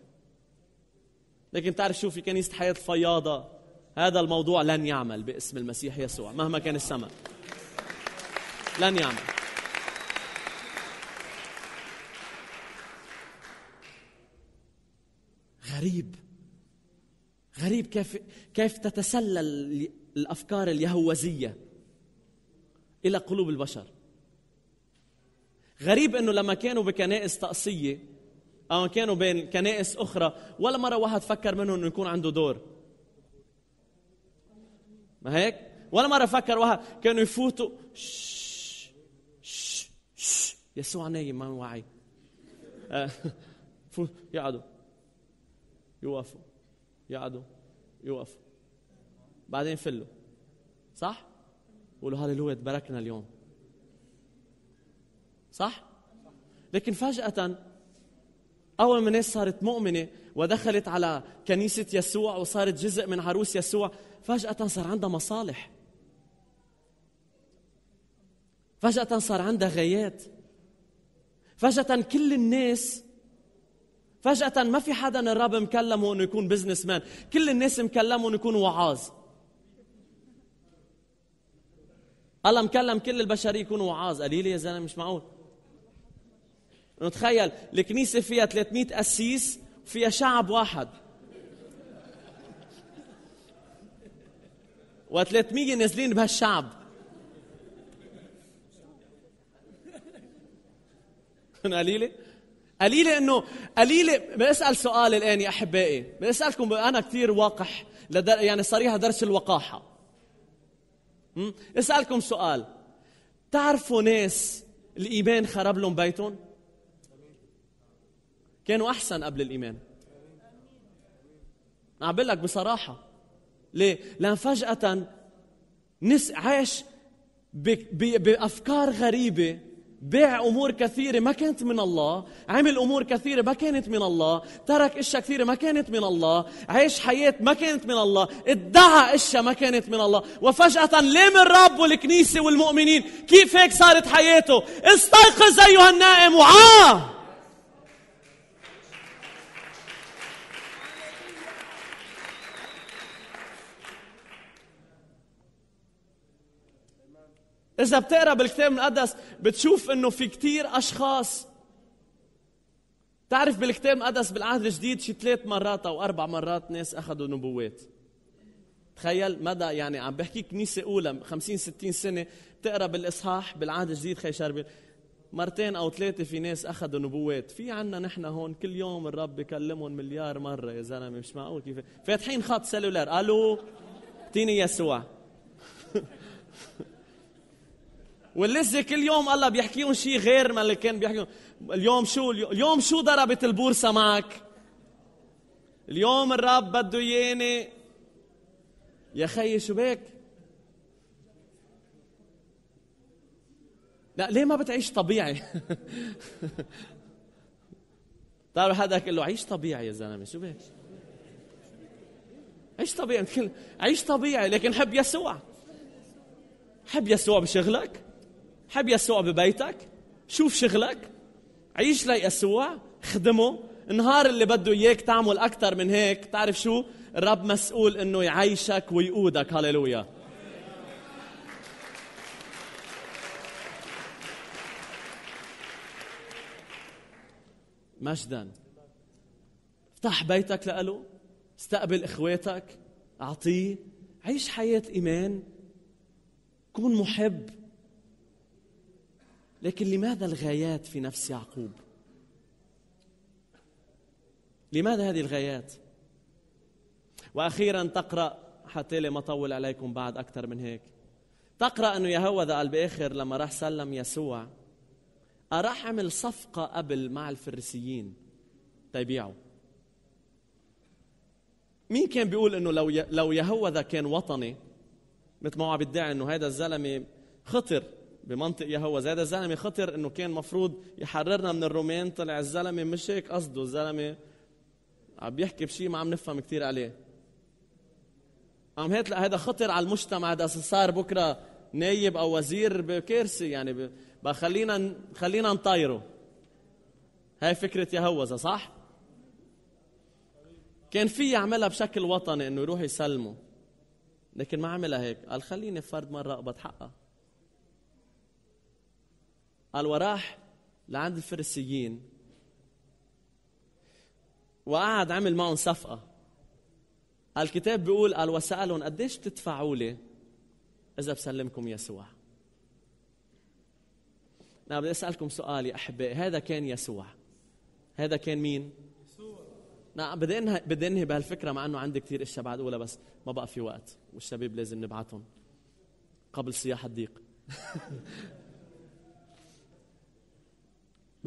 لكن تعرف شو في كنيسة حياة الفياضة هذا الموضوع لن يعمل باسم المسيح يسوع مهما كان السماء لن يعمل غريب غريب كيف كيف تتسلل الافكار اليهوذيه الى قلوب البشر غريب انه لما كانوا بكنائس طقسيه او كانوا بين كنائس اخرى ولا مره واحد فكر منهم انه يكون عنده دور ما هيك ولا مره فكر واحد كانوا يفوتوا يسوع نايم ما وعي آه، يقعدوا يوقفوا يقعدوا يوقفوا بعدين فلوا صح؟ قولوا هللويا تباركنا اليوم صح؟ لكن فجأة أول ما الناس صارت مؤمنة ودخلت على كنيسة يسوع وصارت جزء من عروس يسوع فجأة صار عندها مصالح فجأة صار عندها غايات فجأة كل الناس فجأة ما في حدا الرب مكلمه انه يكون بزنس مان، كل الناس مكلمهم يكونوا وعاظ. الله مكلم كل البشرية يكونوا وعاظ، قليل يا زلمة مش معقول. نتخيل تخيل الكنيسة فيها 300 قسيس وفيها شعب واحد. و300 نازلين بهالشعب. قليله؟ قليلة انه قليلة بسأل سؤال الآن يا أحبائي بسألكم أنا كثير واقح لدر... يعني صريح درس الوقاحة اسألكم سؤال تعرفوا ناس الإيمان خرب لهم بيتهم؟ كانوا أحسن قبل الإيمان عم بقول لك بصراحة ليه؟ لأن فجأة نس عاش ب... ب... بأفكار غريبة باع امور كثيره ما كانت من الله، عمل امور كثيره ما كانت من الله، ترك اشياء كثيره ما كانت من الله، عيش حياه ما كانت من الله، ادعى اشياء ما كانت من الله، وفجاه من الرب والكنيسه والمؤمنين، كيف هيك صارت حياته؟ استيقظ ايها النائم وعاه إذا بتقرأ بالكتاب المقدس بتشوف إنه في كتير أشخاص تعرف بالكتاب المقدس بالعهد الجديد شي ثلاث مرات أو أربع مرات ناس أخذوا نبوات تخيل مدى يعني عم بحكي كنيسة أولى 50 60 سنة بتقرأ بالإصحاح بالعهد الجديد خي شربل مرتين أو ثلاثة في ناس أخذوا نبوات في عنا نحن هون كل يوم الرب بكلمهم مليار مرة يا زلمة مش معقول كيف فاتحين خط سلولار ألو تيني يسوع واللسه كل يوم الله بيحكيهم شيء غير ما اللي كان بيحكيهم اليوم شو اليوم شو ضربت البورصه معك اليوم الرب بده اياني يا خيي شو بك لا ليه ما بتعيش طبيعي طيب حدا قال له عيش طبيعي يا زلمه شو بك عيش طبيعي عيش طبيعي لكن حب يسوع حب يسوع بشغلك حب يسوع ببيتك شوف شغلك عيش ليسوع خدمه النهار اللي بده اياك تعمل اكثر من هيك تعرف شو الرب مسؤول انه يعيشك ويقودك هللويا مجدا افتح بيتك لإله استقبل اخواتك اعطيه عيش حياه ايمان كون محب لكن لماذا الغايات في نفس يعقوب لماذا هذه الغايات واخيرا تقرا حتى لي ما اطول عليكم بعد اكثر من هيك تقرا انه يهوذا قال باخر لما راح سلم يسوع راح عمل صفقه قبل مع الفريسيين تيبيعوا مين كان بيقول انه لو لو يهوذا كان وطني مثل ما هو عم انه هذا الزلمه خطر بمنطق يهوى زيادة الزلمة خطر انه كان مفروض يحررنا من الرومان طلع الزلمة مش هيك قصده الزلمة عم بيحكي بشيء ما عم نفهم كثير عليه عم هات هذا خطر على المجتمع هذا صار بكره نايب او وزير بكارثه يعني بخلينا خلينا خلينا نطايره هاي فكره يهوذا صح كان في يعملها بشكل وطني انه يروح يسلمه لكن ما عملها هيك قال خليني فرد مره اقبض حقها قال وراح لعند الفريسيين وقعد عمل معهم صفقة الكتاب بيقول قال وسألهم قديش بتدفعوا لي إذا بسلمكم يسوع أنا بدي أسألكم سؤال يا أحبائي هذا كان يسوع هذا كان مين؟ يسوع نعم بدي انهي بدي انهي بهالفكره مع انه عندي كثير اشياء بعد اقولها بس ما بقى في وقت والشباب لازم نبعتهم قبل صياح الضيق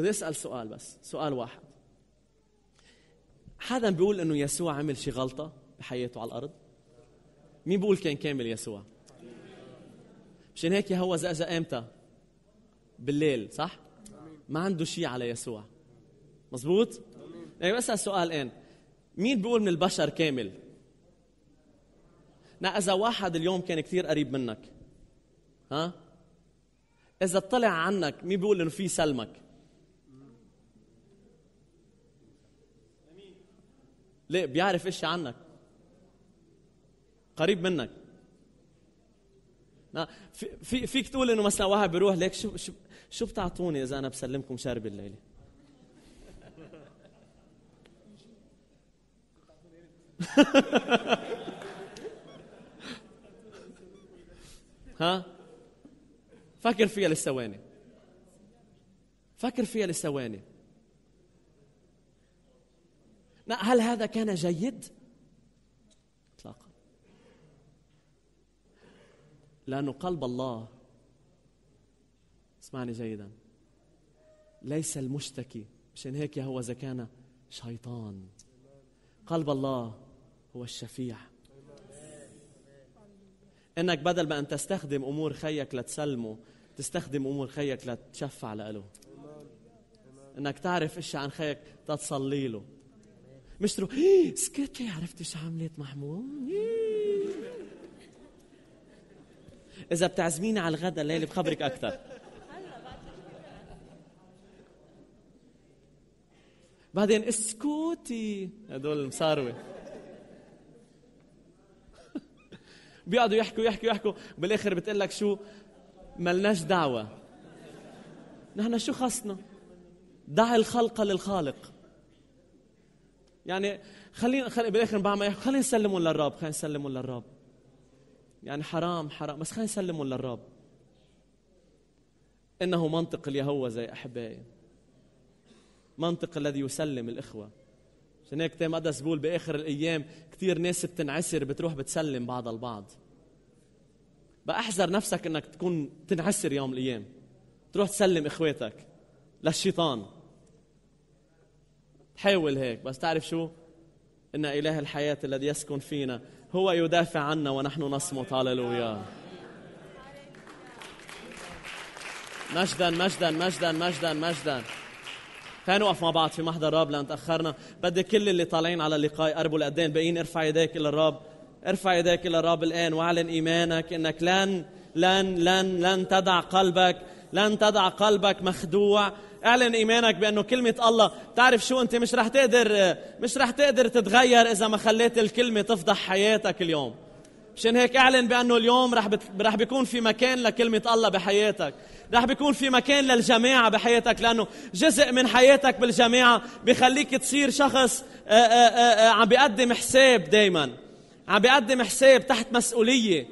بدي اسال سؤال بس سؤال واحد حدا بيقول انه يسوع عمل شي غلطه بحياته على الارض مين بيقول كان كامل يسوع مشان هيك هو زقزق امتى بالليل صح ما عنده شي على يسوع مزبوط يعني طيب بسال سؤال الان مين بيقول من البشر كامل نا اذا واحد اليوم كان كثير قريب منك ها اذا طلع عنك مين بيقول انه في سلمك ليه بيعرف إشي عنك قريب منك في في فيك تقول انه مثلا واحد بيروح ليك شو شو شو بتعطوني اذا انا بسلمكم شارب الليله ها فكر فيها لثواني فكر فيها لثواني هل هذا كان جيد؟ اطلاقا لأن قلب الله اسمعني جيدا ليس المشتكي مشان هيك هو إذا كان شيطان قلب الله هو الشفيع انك بدل ما ان تستخدم امور خيك لتسلمه تستخدم امور خيك لتشفع له انك تعرف اشي عن خيك تتصلي له مشتروا سكتي عرفتي شو عملت محمود اذا بتعزميني على الغدا الليله بخبرك اكثر بعدين اسكوتي هدول المصاروه بيقعدوا يحكوا يحكوا يحكوا بالاخر بتقول لك شو ملناش دعوه نحن شو خصنا دع الخلق للخالق يعني خلينا خلي بالاخر بعمل خلينا نسلمهم للرب خلينا نسلمهم للرب يعني حرام حرام بس خلينا نسلمهم للرب انه منطق اليهوذا احبائي منطق الذي يسلم الاخوه عشان هيك تيم قدس بيقول باخر الايام كثير ناس بتنعسر بتروح بتسلم بعضها البعض بأحذر نفسك انك تكون تنعسر يوم الايام تروح تسلم اخواتك للشيطان حاول هيك بس تعرف شو إن إله الحياة الذي يسكن فينا هو يدافع عنا ونحن نصمت هللويا مجدا مجدا مجدا مجدا مجدا خلينا نوقف مع بعض في محضر الرب لان تاخرنا بدي كل اللي طالعين على اللقاء يقربوا لقدام باقيين ارفع يديك الى الرب ارفع يديك الى الرب الان واعلن ايمانك انك لن لن لن لن تدع قلبك لن تدع قلبك مخدوع اعلن إيمانك بأنه كلمة الله تعرف شو أنت مش رح تقدر مش رح تقدر تتغير إذا ما خليت الكلمة تفضح حياتك اليوم مشان هيك اعلن بانه اليوم رح بت... رح بيكون في مكان لكلمه الله بحياتك رح بيكون في مكان للجماعه بحياتك لانه جزء من حياتك بالجماعه بخليك تصير شخص آآ آآ عم بيقدم حساب دائما عم بيقدم حساب تحت مسؤوليه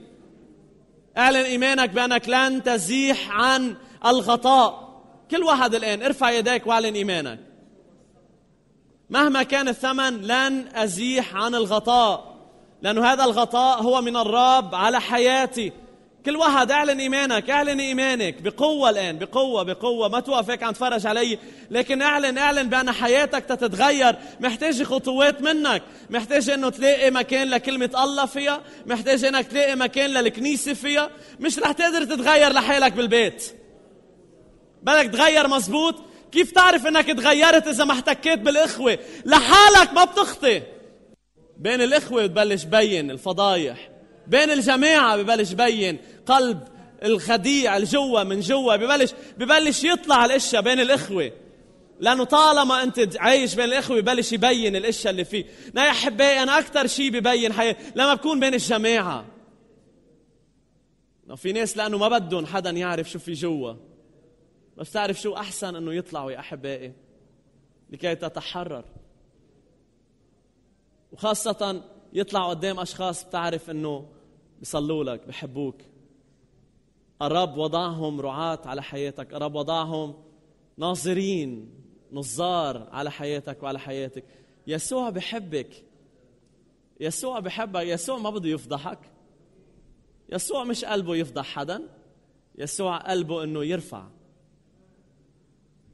اعلن ايمانك بانك لن تزيح عن الغطاء كل واحد الآن ارفع يديك واعلن إيمانك مهما كان الثمن لن أزيح عن الغطاء لأن هذا الغطاء هو من الرب على حياتي كل واحد اعلن ايمانك اعلن ايمانك بقوه الان بقوه بقوه ما توقف هيك عم تفرج علي لكن اعلن اعلن بان حياتك تتغير محتاجه خطوات منك محتاجه انه تلاقي مكان لكلمه الله فيها محتاجه انك تلاقي مكان للكنيسه فيها مش رح تقدر تتغير لحالك بالبيت بدك تغير مزبوط كيف تعرف انك تغيرت اذا ما احتكيت بالاخوه لحالك ما بتخطي بين الاخوه ببلش بين الفضايح بين الجماعه ببلش بين قلب الخديع الجوا من جوا ببلش ببلش يطلع الاشياء بين الاخوه لانه طالما انت عايش بين الاخوه ببلش يبين الاشياء اللي فيه لا يا احبائي انا اكثر شيء ببين حياتي لما بكون بين الجماعه في ناس لانه ما بدهم حدا يعرف شو في جوا بس تعرف شو أحسن أنه يطلعوا يا أحبائي لكي تتحرر وخاصة يطلعوا قدام أشخاص بتعرف أنه بيصلوا لك بحبوك الرب وضعهم رعاة على حياتك الرب وضعهم ناظرين نظار على حياتك وعلى حياتك يسوع بحبك يسوع بحبك يسوع ما بده يفضحك يسوع مش قلبه يفضح حدا يسوع قلبه انه يرفع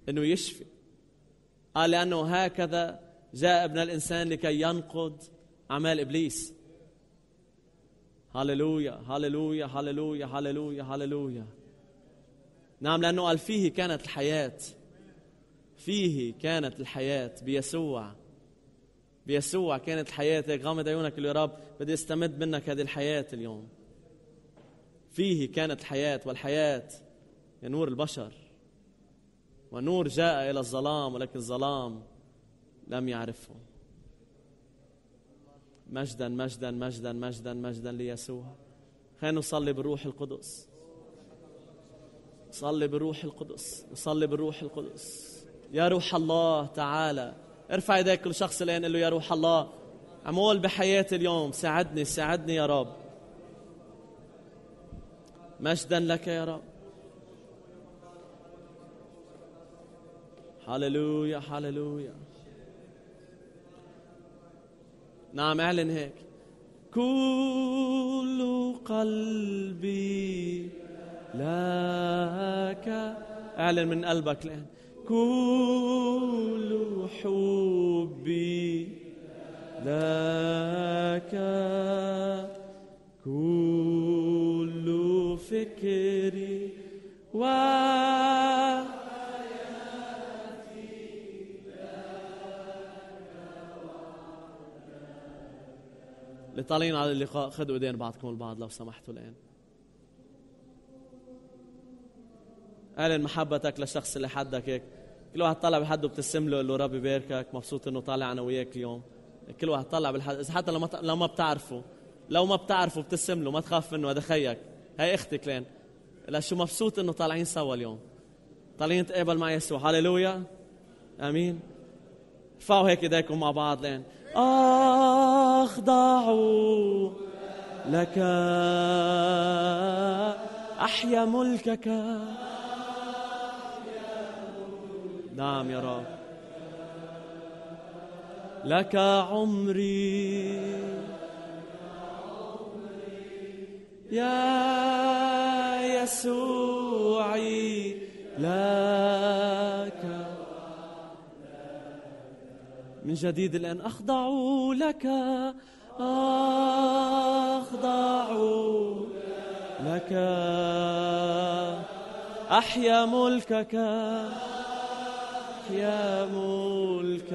أنه يشفي قال لأنه هكذا جاء ابن الإنسان لكي ينقض أعمال إبليس هللويا هللويا هللويا هللويا هللويا نعم لأنه قال فيه كانت الحياة فيه كانت الحياة بيسوع بيسوع كانت الحياة هيك إيه، عيونك يا رب بدي استمد منك هذه الحياة اليوم فيه كانت الحياة والحياة يا نور البشر ونور جاء إلى الظلام ولكن الظلام لم يعرفه مجدا مجدا مجدا مجدا مجدا ليسوع خلينا نصلي بالروح القدس صلي بالروح القدس صلي بالروح القدس يا روح الله تعالى ارفع يديك كل شخص الآن قل له يا روح الله عمول بحياتي اليوم ساعدني ساعدني يا رب مجدا لك يا رب هللويا هللويا نعم اعلن هيك كل قلبي لك اعلن من قلبك الان كل حبي لك كل فكري و اللي طالعين على اللقاء خذوا ايدين بعضكم البعض لو سمحتوا الان اعلن محبتك للشخص اللي حدك هيك كل واحد طلع بحده بتسم له له ربي يباركك مبسوط انه طالع انا وياك اليوم كل واحد طلع بالحد اذا حتى لو لو ما بتعرفه لو ما بتعرفه بتسم له ما تخاف منه هذا خيك هي اختك لين لشو مبسوط انه طالعين سوا اليوم طالعين نتقابل مع يسوع هللويا امين ارفعوا هيك ايديكم مع بعض لين أخضع لك أحيا ملكك نعم يا رب لك عمري يا يسوعي لا من جديد الآن أخضع لك أخضع لك أحيا ملكك أحيا ملكك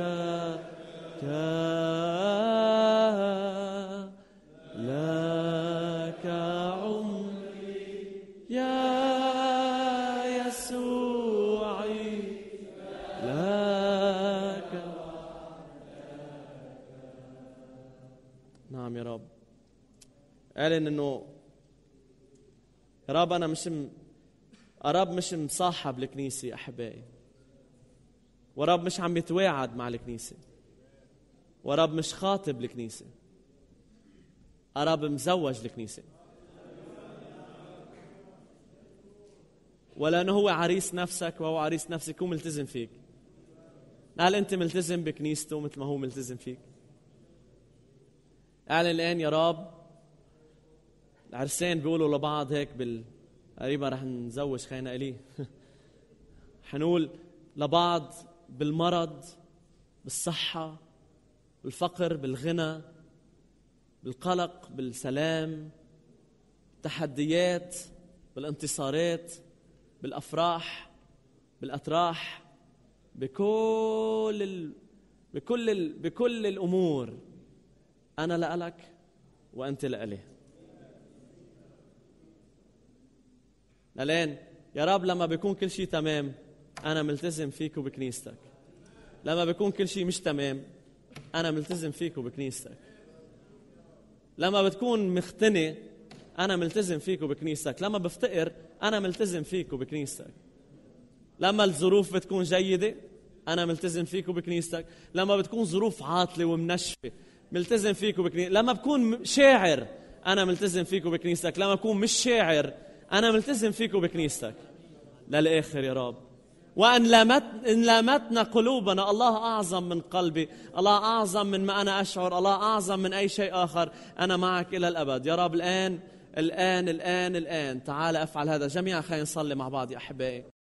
يعلن انه يا رب انا مش م... رب مش مصاحب الكنيسه احبائي ورب مش عم يتواعد مع الكنيسه ورب مش خاطب الكنيسه رب مزوج الكنيسه ولانه هو عريس نفسك وهو عريس نفسك هو ملتزم فيك هل انت ملتزم بكنيسته مثل ما هو ملتزم فيك اعلن الان يا رب العرسان بيقولوا لبعض هيك بال قريبا رح نزوج خلينا قليل حنقول لبعض بالمرض بالصحة بالفقر بالغنى بالقلق بالسلام بالتحديات بالانتصارات بالأفراح بالأتراح بكل ال... بكل ال... بكل الأمور أنا لألك وأنت لألي الآن يا رب لما بيكون كل شيء تمام أنا ملتزم فيك وبكنيستك لما بيكون كل شيء مش تمام أنا ملتزم فيك وبكنيستك لما بتكون مختني أنا ملتزم فيك وبكنيستك لما بفتقر أنا ملتزم فيك وبكنيستك لما الظروف بتكون جيدة أنا ملتزم فيك وبكنيستك لما بتكون ظروف عاطلة ومنشفة ملتزم فيك وبكنيستك لما بكون شاعر أنا ملتزم فيك وبكنيستك لما بكون مش شاعر أنا ملتزم فيك وبكنيستك للآخر يا رب وأن لامت إن لامتنا قلوبنا الله أعظم من قلبي الله أعظم من ما أنا أشعر الله أعظم من أي شيء آخر أنا معك إلى الأبد يا رب الآن الآن الآن الآن تعال أفعل هذا جميعا خلينا نصلي مع بعض يا أحبائي